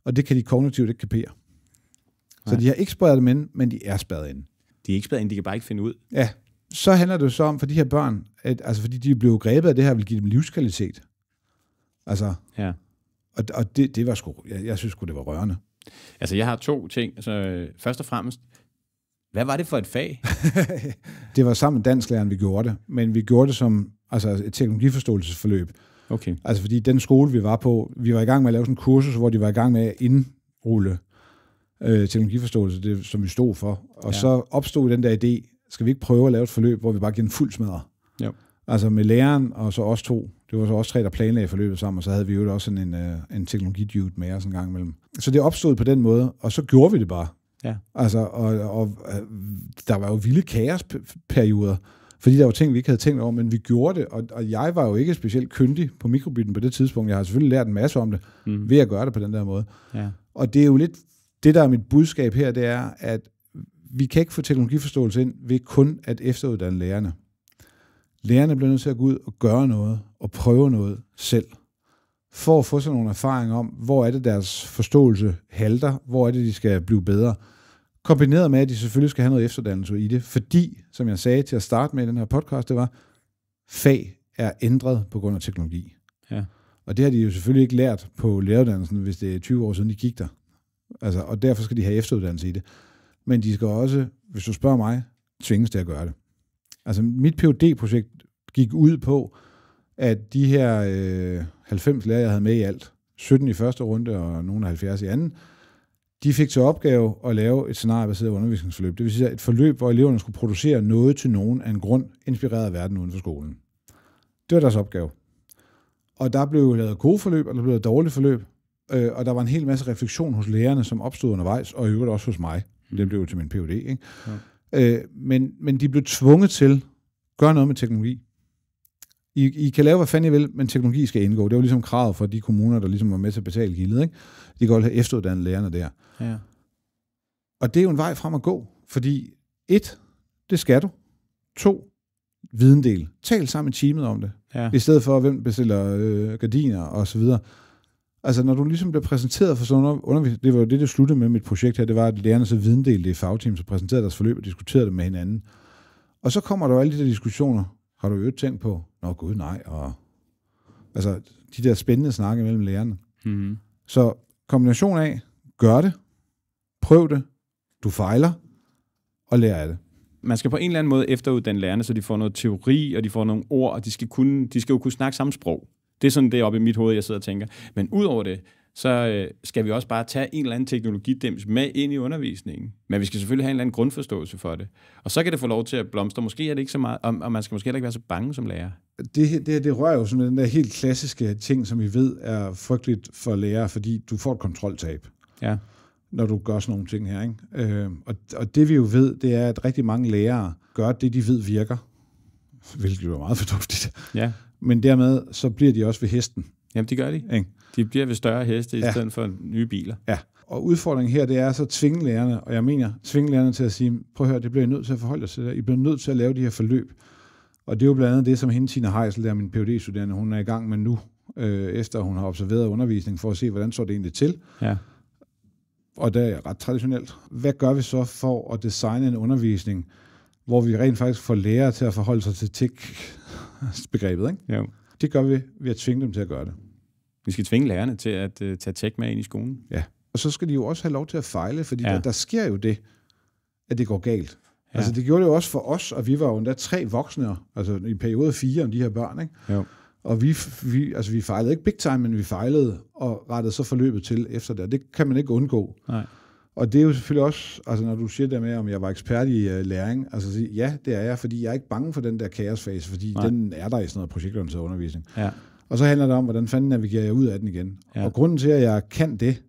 Og det kan de kognitivt ikke kapere. Nej. Så de har ikke spærret dem ind, men de er spærret ind. De er ikke spærret ind, de kan bare ikke finde ud. Ja, så handler det jo så om for de her børn, at, altså fordi de blev grebet af det her, vil give dem livskvalitet. Altså, ja. Og, og det, det var sgu, jeg, jeg synes sgu, det var rørende. Altså, jeg har to ting. Altså, øh, først og fremmest, hvad var det for et fag? (laughs) det var sammen med dansklæreren, vi gjorde det, men vi gjorde det som altså et teknologiforståelsesforløb. Okay. Altså fordi den skole, vi var på, vi var i gang med at lave sådan en kursus, hvor de var i gang med at indrulle øh, teknologiforståelse, det, som vi stod for. Og ja. så opstod den der idé, skal vi ikke prøve at lave et forløb, hvor vi bare giver en fuld smadre? Ja. Altså med læreren og så os to. Det var så også tre, der planlagde forløbet sammen, og så havde vi jo også en, en, øh, en teknologidude med os en gang imellem. Så det opstod på den måde, og så gjorde vi det bare. Ja. Altså, og, og øh, der var jo vilde kaosperioder, fordi der var ting, vi ikke havde tænkt over, men vi gjorde det, og, og jeg var jo ikke specielt kyndig på mikrobiten på det tidspunkt. Jeg har selvfølgelig lært en masse om det, mm. ved at gøre det på den der måde. Ja. Og det er jo lidt, det der er mit budskab her, det er, at vi kan ikke få teknologiforståelse ind ved kun at efteruddanne lærerne. Lærerne bliver nødt til at gå ud og gøre noget, og prøve noget selv for at få sådan nogle erfaringer om, hvor er det deres forståelse halter, hvor er det, de skal blive bedre. Kombineret med, at de selvfølgelig skal have noget efterdannelse i det, fordi, som jeg sagde til at starte med i den her podcast, det var, fag er ændret på grund af teknologi. Ja. Og det har de jo selvfølgelig ikke lært på læreruddannelsen, hvis det er 20 år siden, de gik der. Altså, og derfor skal de have efteruddannelse i det. Men de skal også, hvis du spørger mig, tvinges til at gøre det. Altså mit PhD-projekt gik ud på, at de her øh, 90 lærere, jeg havde med i alt, 17 i første runde og nogle af 70 i anden, de fik til opgave at lave et scenariebaseret undervisningsforløb. Det vil sige et forløb, hvor eleverne skulle producere noget til nogen af en grund, inspireret af verden uden for skolen. Det var deres opgave. Og der blev lavet gode forløb, og der blev lavet dårlige forløb, øh, og der var en hel masse refleksion hos lærerne, som opstod undervejs, og i øvrigt også hos mig. Det blev jo til min PhD, ikke? Ja. Øh, men, men de blev tvunget til, at gøre noget med teknologi, i, I kan lave, hvad fanden I vil, men teknologi skal indgå. Det var ligesom kravet for de kommuner, der ligesom var med til at betale gildet. Ikke? De kan godt have efteruddannet lærerne der. Ja. Og det er jo en vej frem at gå, fordi et, det skal du. To, videndel. Tal sammen med teamet om det. Ja. I stedet for, hvem bestiller øh, gardiner og så videre. Altså, når du ligesom bliver præsenteret for sådan noget undervisning, det var jo det, der sluttede med mit projekt her, det var, at lærerne så videndelte i fagteam, så præsenterede deres forløb og diskuterede det med hinanden. Og så kommer der jo alle de der diskussioner. Har du jo tænkt på, Nå gud, nej. Og, altså, de der spændende snakke mellem lærerne. Mm-hmm. Så kombination af, gør det, prøv det, du fejler, og lær af det. Man skal på en eller anden måde efteruddanne lærerne, så de får noget teori, og de får nogle ord, og de skal, kunne, de skal jo kunne snakke samme sprog. Det er sådan det oppe i mit hoved, jeg sidder og tænker. Men udover det, så øh, skal vi også bare tage en eller anden teknologidems med ind i undervisningen. Men vi skal selvfølgelig have en eller anden grundforståelse for det. Og så kan det få lov til at blomstre. Måske er det ikke så meget, og man skal måske heller ikke være så bange som lærer det, det, det rører jo sådan den der helt klassiske ting, som vi ved er frygteligt for lærere, fordi du får et kontroltab. Ja når du gør sådan nogle ting her. Ikke? Øh, og, og det vi jo ved, det er, at rigtig mange lærere gør det, de ved virker, hvilket jo er meget (laughs) fornuftigt. Ja. Men dermed, så bliver de også ved hesten. Jamen, det gør de. Ikke? De bliver ved større heste ja. i stedet for nye biler. Ja. Og udfordringen her, det er så tvinge lærerne, og jeg mener, tvinge lærerne til at sige, prøv at høre, det bliver I nødt til at forholde jer til det. I bliver nødt til at lave de her forløb. Og det er jo blandt andet det, som hende, Tina Heisel, der min phd studerende hun er i gang med nu, øh, efter hun har observeret undervisning, for at se, hvordan så det egentlig til. Ja. Og det er ret traditionelt. Hvad gør vi så for at designe en undervisning, hvor vi rent faktisk får lærere til at forholde sig til tech-begrebet? Ikke? Ja. Det gør vi ved at tvinge dem til at gøre det. Vi skal tvinge lærerne til at uh, tage tech med ind i skolen. Ja, og så skal de jo også have lov til at fejle, fordi ja. der, der sker jo det, at det går galt. Ja. Altså det gjorde det jo også for os, og vi var jo endda tre voksne, altså i periode fire om de her børn, ikke? Jo. Og vi, vi, altså vi fejlede ikke big time, men vi fejlede og rettede så forløbet til efter det. Det kan man ikke undgå. Nej. Og det er jo selvfølgelig også, altså når du siger det med, om jeg var ekspert i uh, læring, altså sige, ja, det er jeg, fordi jeg er ikke bange for den der kaosfase, fordi Nej. den er der i sådan noget projektorienteret undervisning. Ja. Og så handler det om, hvordan fanden navigerer jeg ud af den igen. Ja. Og grunden til, at jeg kan det,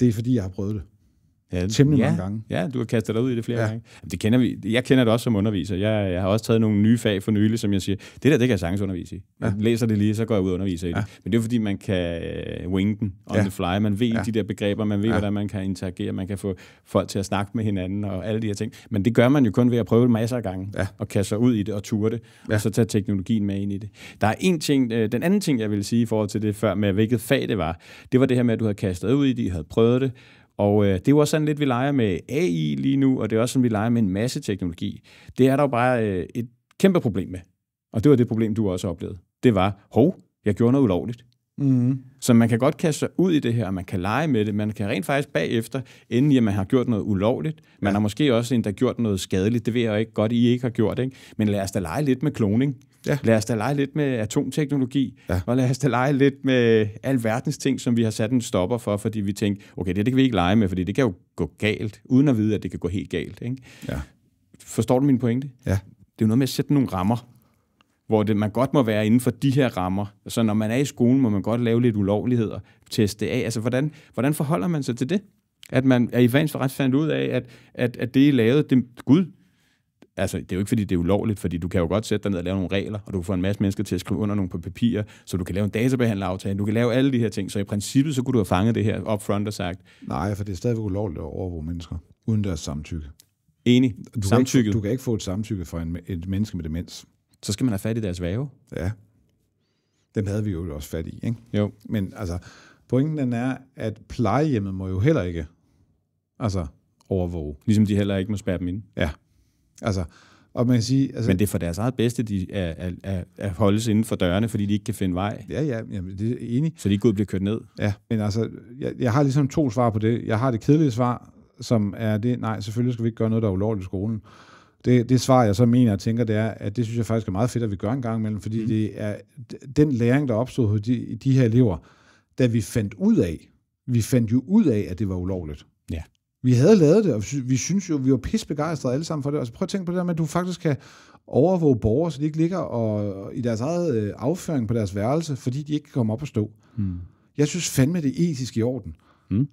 det er fordi, jeg har prøvet det ja, temmelig ja, mange gange. Ja, du har kastet dig ud i det flere ja. gange. det kender vi. Jeg kender det også som underviser. Jeg, jeg har også taget nogle nye fag for nylig, som jeg siger, det der, det kan jeg sagtens undervise i. Jeg ja. læser det lige, så går jeg ud og underviser i det. Ja. Men det er fordi, man kan øh, wing den on ja. the fly. Man ved ja. de der begreber, man ved, ja. hvordan man kan interagere, man kan få folk til at snakke med hinanden og alle de her ting. Men det gør man jo kun ved at prøve det masser af gange, ja. og kaste sig ud i det og ture det, ja. og så tage teknologien med ind i det. Der er en ting, øh, den anden ting, jeg vil sige i forhold til det før, med hvilket fag det var, det var det her med, at du havde kastet ud i det, havde prøvet det, og øh, det er jo også sådan lidt, vi leger med AI lige nu, og det er også sådan, vi leger med en masse teknologi. Det er der jo bare øh, et kæmpe problem med. Og det var det problem, du også oplevede. Det var, hov, jeg gjorde noget ulovligt. Mm. Så man kan godt kaste sig ud i det her, og man kan lege med det. Man kan rent faktisk bagefter inden i, at man har gjort noget ulovligt. Man ja. har måske også endda gjort noget skadeligt. Det ved jeg ikke godt, I ikke har gjort. Ikke? Men lad os da lege lidt med kloning. Ja. Lad os da lege lidt med atomteknologi. Ja. Og lad os da lege lidt med alverdens ting, som vi har sat en stopper for, fordi vi tænkte, okay, det, det kan vi ikke lege med, fordi det kan jo gå galt, uden at vide, at det kan gå helt galt. Ikke? Ja. Forstår du min pointe? Ja. Det er jo noget med at sætte nogle rammer hvor det, man godt må være inden for de her rammer. Så når man er i skolen, må man godt lave lidt ulovligheder, teste af. Altså, hvordan, hvordan forholder man sig til det? At man er i vansk ret fandt ud af, at, at, at det er lavet, det, gud, altså, det er jo ikke, fordi det er ulovligt, fordi du kan jo godt sætte dig ned og lave nogle regler, og du kan få en masse mennesker til at skrive under nogle på papirer, så du kan lave en databehandleraftale, du kan lave alle de her ting. Så i princippet, så kunne du have fanget det her up front og sagt... Nej, for det er stadigvæk ulovligt at overvåge mennesker, uden deres samtykke. Enig. Du Kan ikke, du kan ikke få et samtykke fra en, et menneske med demens så skal man have fat i deres væve. Ja. Dem havde vi jo også fat i, ikke? Jo. Men altså, pointen den er, at plejehjemmet må jo heller ikke altså, overvåge. Ligesom de heller ikke må spærre dem ind. Ja. Altså, og man kan sige, altså, Men det er for deres eget bedste, de er, er, er, er holdes inden for dørene, fordi de ikke kan finde vej. Ja, ja, jamen, det er enig. Så de ikke bliver kørt ned. Ja, men altså, jeg, jeg har ligesom to svar på det. Jeg har det kedelige svar, som er det, nej, selvfølgelig skal vi ikke gøre noget, der er ulovligt i skolen. Det, det svar, jeg så mener og tænker, det er, at det synes jeg faktisk er meget fedt, at vi gør en gang imellem, fordi mm. det er den læring, der opstod hos de, de her elever, da vi fandt ud af, vi fandt jo ud af, at det var ulovligt. Ja. Vi havde lavet det, og vi synes jo, vi var pissebegejstrede alle sammen for det. Altså prøv at tænke på det der med, at du faktisk kan overvåge borgere, så de ikke ligger og, i deres eget øh, afføring på deres værelse, fordi de ikke kan komme op og stå. Mm. Jeg synes fandme, det er etisk i orden. Mm.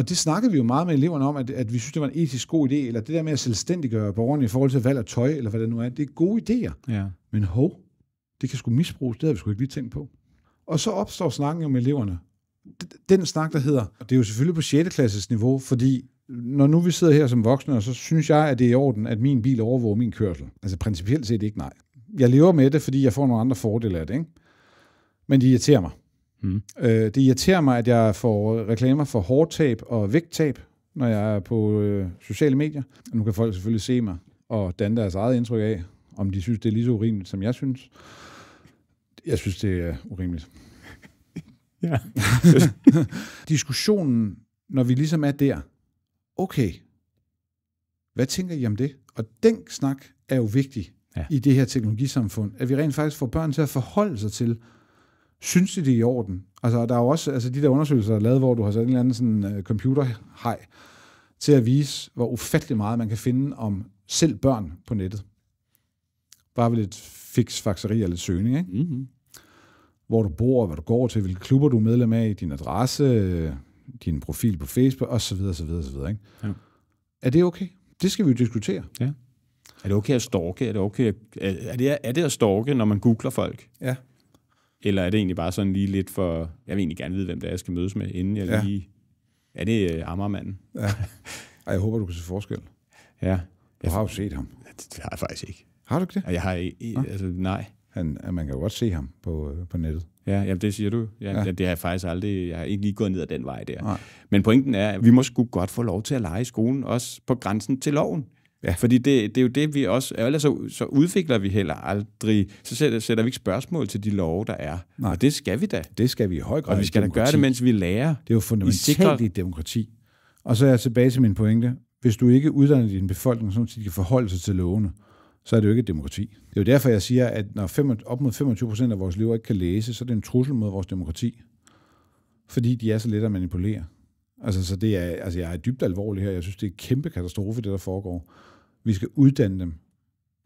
Og det snakkede vi jo meget med eleverne om, at, at vi synes, det var en etisk god idé, eller det der med at selvstændiggøre borgerne i forhold til valg af tøj, eller hvad det nu er, det er gode idéer. Ja. Men hov, det kan sgu misbruges, det havde vi sgu ikke lige tænkt på. Og så opstår snakken om eleverne. Den snak, der hedder, og det er jo selvfølgelig på 6. klasses niveau, fordi når nu vi sidder her som voksne, og så synes jeg, at det er i orden, at min bil overvåger min kørsel. Altså principielt set ikke nej. Jeg lever med det, fordi jeg får nogle andre fordele af det, ikke? Men de irriterer mig. Mm. Øh, det irriterer mig, at jeg får reklamer for hårdtab og vægttab, når jeg er på øh, sociale medier. Nu kan folk selvfølgelig se mig og danne deres eget indtryk af, om de synes, det er lige så urimeligt, som jeg synes. Jeg synes, det er urimeligt. (laughs) ja. (laughs) Diskussionen, når vi ligesom er der, okay, hvad tænker I om det? Og den snak er jo vigtig ja. i det her teknologisamfund, at vi rent faktisk får børn til at forholde sig til, synes de det er i orden? Altså, der er jo også altså, de der undersøgelser, der er lavet, hvor du har sat en eller anden sådan, uh, øh, computerhej til at vise, hvor ufattelig meget man kan finde om selv børn på nettet. Bare ved lidt fakseri eller lidt søgning, ikke? Mm-hmm. Hvor du bor, hvad du går til, hvilke klubber du er medlem af, din adresse, din profil på Facebook, osv. så videre Ikke? Ja. Er det okay? Det skal vi jo diskutere. Ja. Er det okay at stalke? Er det, okay at, er, det, er det at stalke, når man googler folk? Ja. Eller er det egentlig bare sådan lige lidt for... Jeg vil egentlig gerne vide, hvem det er, jeg skal mødes med, inden jeg ja. lige... Er det uh, Ammermanden? Ja. Ej, jeg håber, du kan se forskel. Ja. Jeg har jo set ham. Det har jeg faktisk ikke. Har du ikke det? Jeg har ikke... Altså, nej. Han, man kan jo godt se ham på, øh, på nettet. Ja, jamen det siger du. Ja, ja. Det har jeg faktisk aldrig... Jeg har ikke lige gået ned ad den vej der. Nej. Men pointen er, at vi må sgu godt få lov til at lege i skolen, også på grænsen til loven. Ja. Fordi det, det er jo det, vi også... Ellers så, så udvikler vi heller aldrig... Så sætter, sætter vi ikke spørgsmål til de love, der er. Nej. Og det skal vi da. Det skal vi i høj grad. Og vi skal da gøre det, mens vi lærer. Det er jo fundamentalt i, sikre... i et demokrati. Og så er jeg tilbage til min pointe. Hvis du ikke uddanner din befolkning, så de kan forholde sig til lovene, så er det jo ikke et demokrati. Det er jo derfor, jeg siger, at når fem, op mod 25 procent af vores elever ikke kan læse, så er det en trussel mod vores demokrati. Fordi de er så let at manipulere. Altså, så det er, altså, jeg er dybt alvorlig her. Jeg synes, det er en kæmpe katastrofe, det der foregår. Vi skal uddanne dem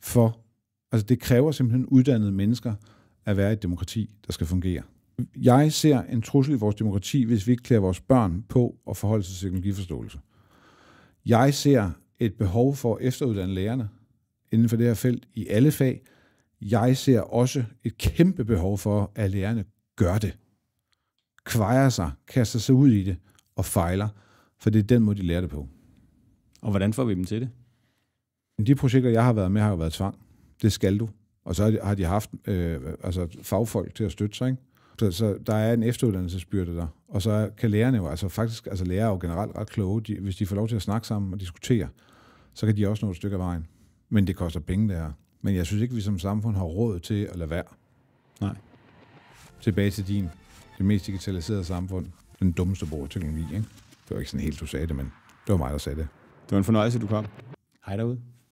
for, altså det kræver simpelthen uddannede mennesker at være et demokrati, der skal fungere. Jeg ser en trussel i vores demokrati, hvis vi ikke klæder vores børn på at forholde sig til teknologiforståelse. Jeg ser et behov for at efteruddanne lærerne inden for det her felt i alle fag. Jeg ser også et kæmpe behov for, at lærerne gør det. Kvejer sig, kaster sig ud i det og fejler, for det er den måde, de lærer det på. Og hvordan får vi dem til det? De projekter, jeg har været med, har jo været tvang. Det skal du. Og så har de haft øh, altså fagfolk til at støtte sig. Ikke? Så, så der er en efteruddannelsesbyrde der. Og så kan lærerne jo, altså faktisk, altså lærer er jo generelt ret kloge. De, hvis de får lov til at snakke sammen og diskutere, så kan de også nå et stykke af vejen. Men det koster penge, det her. Men jeg synes ikke, vi som samfund har råd til at lade være. Nej. Tilbage til din, det mest digitaliserede samfund. Den dummeste brug af teknologi, ikke? Det var ikke sådan helt, du sagde det, men det var mig, der sagde det. Det var en fornøjelse, du kom. Hej derude.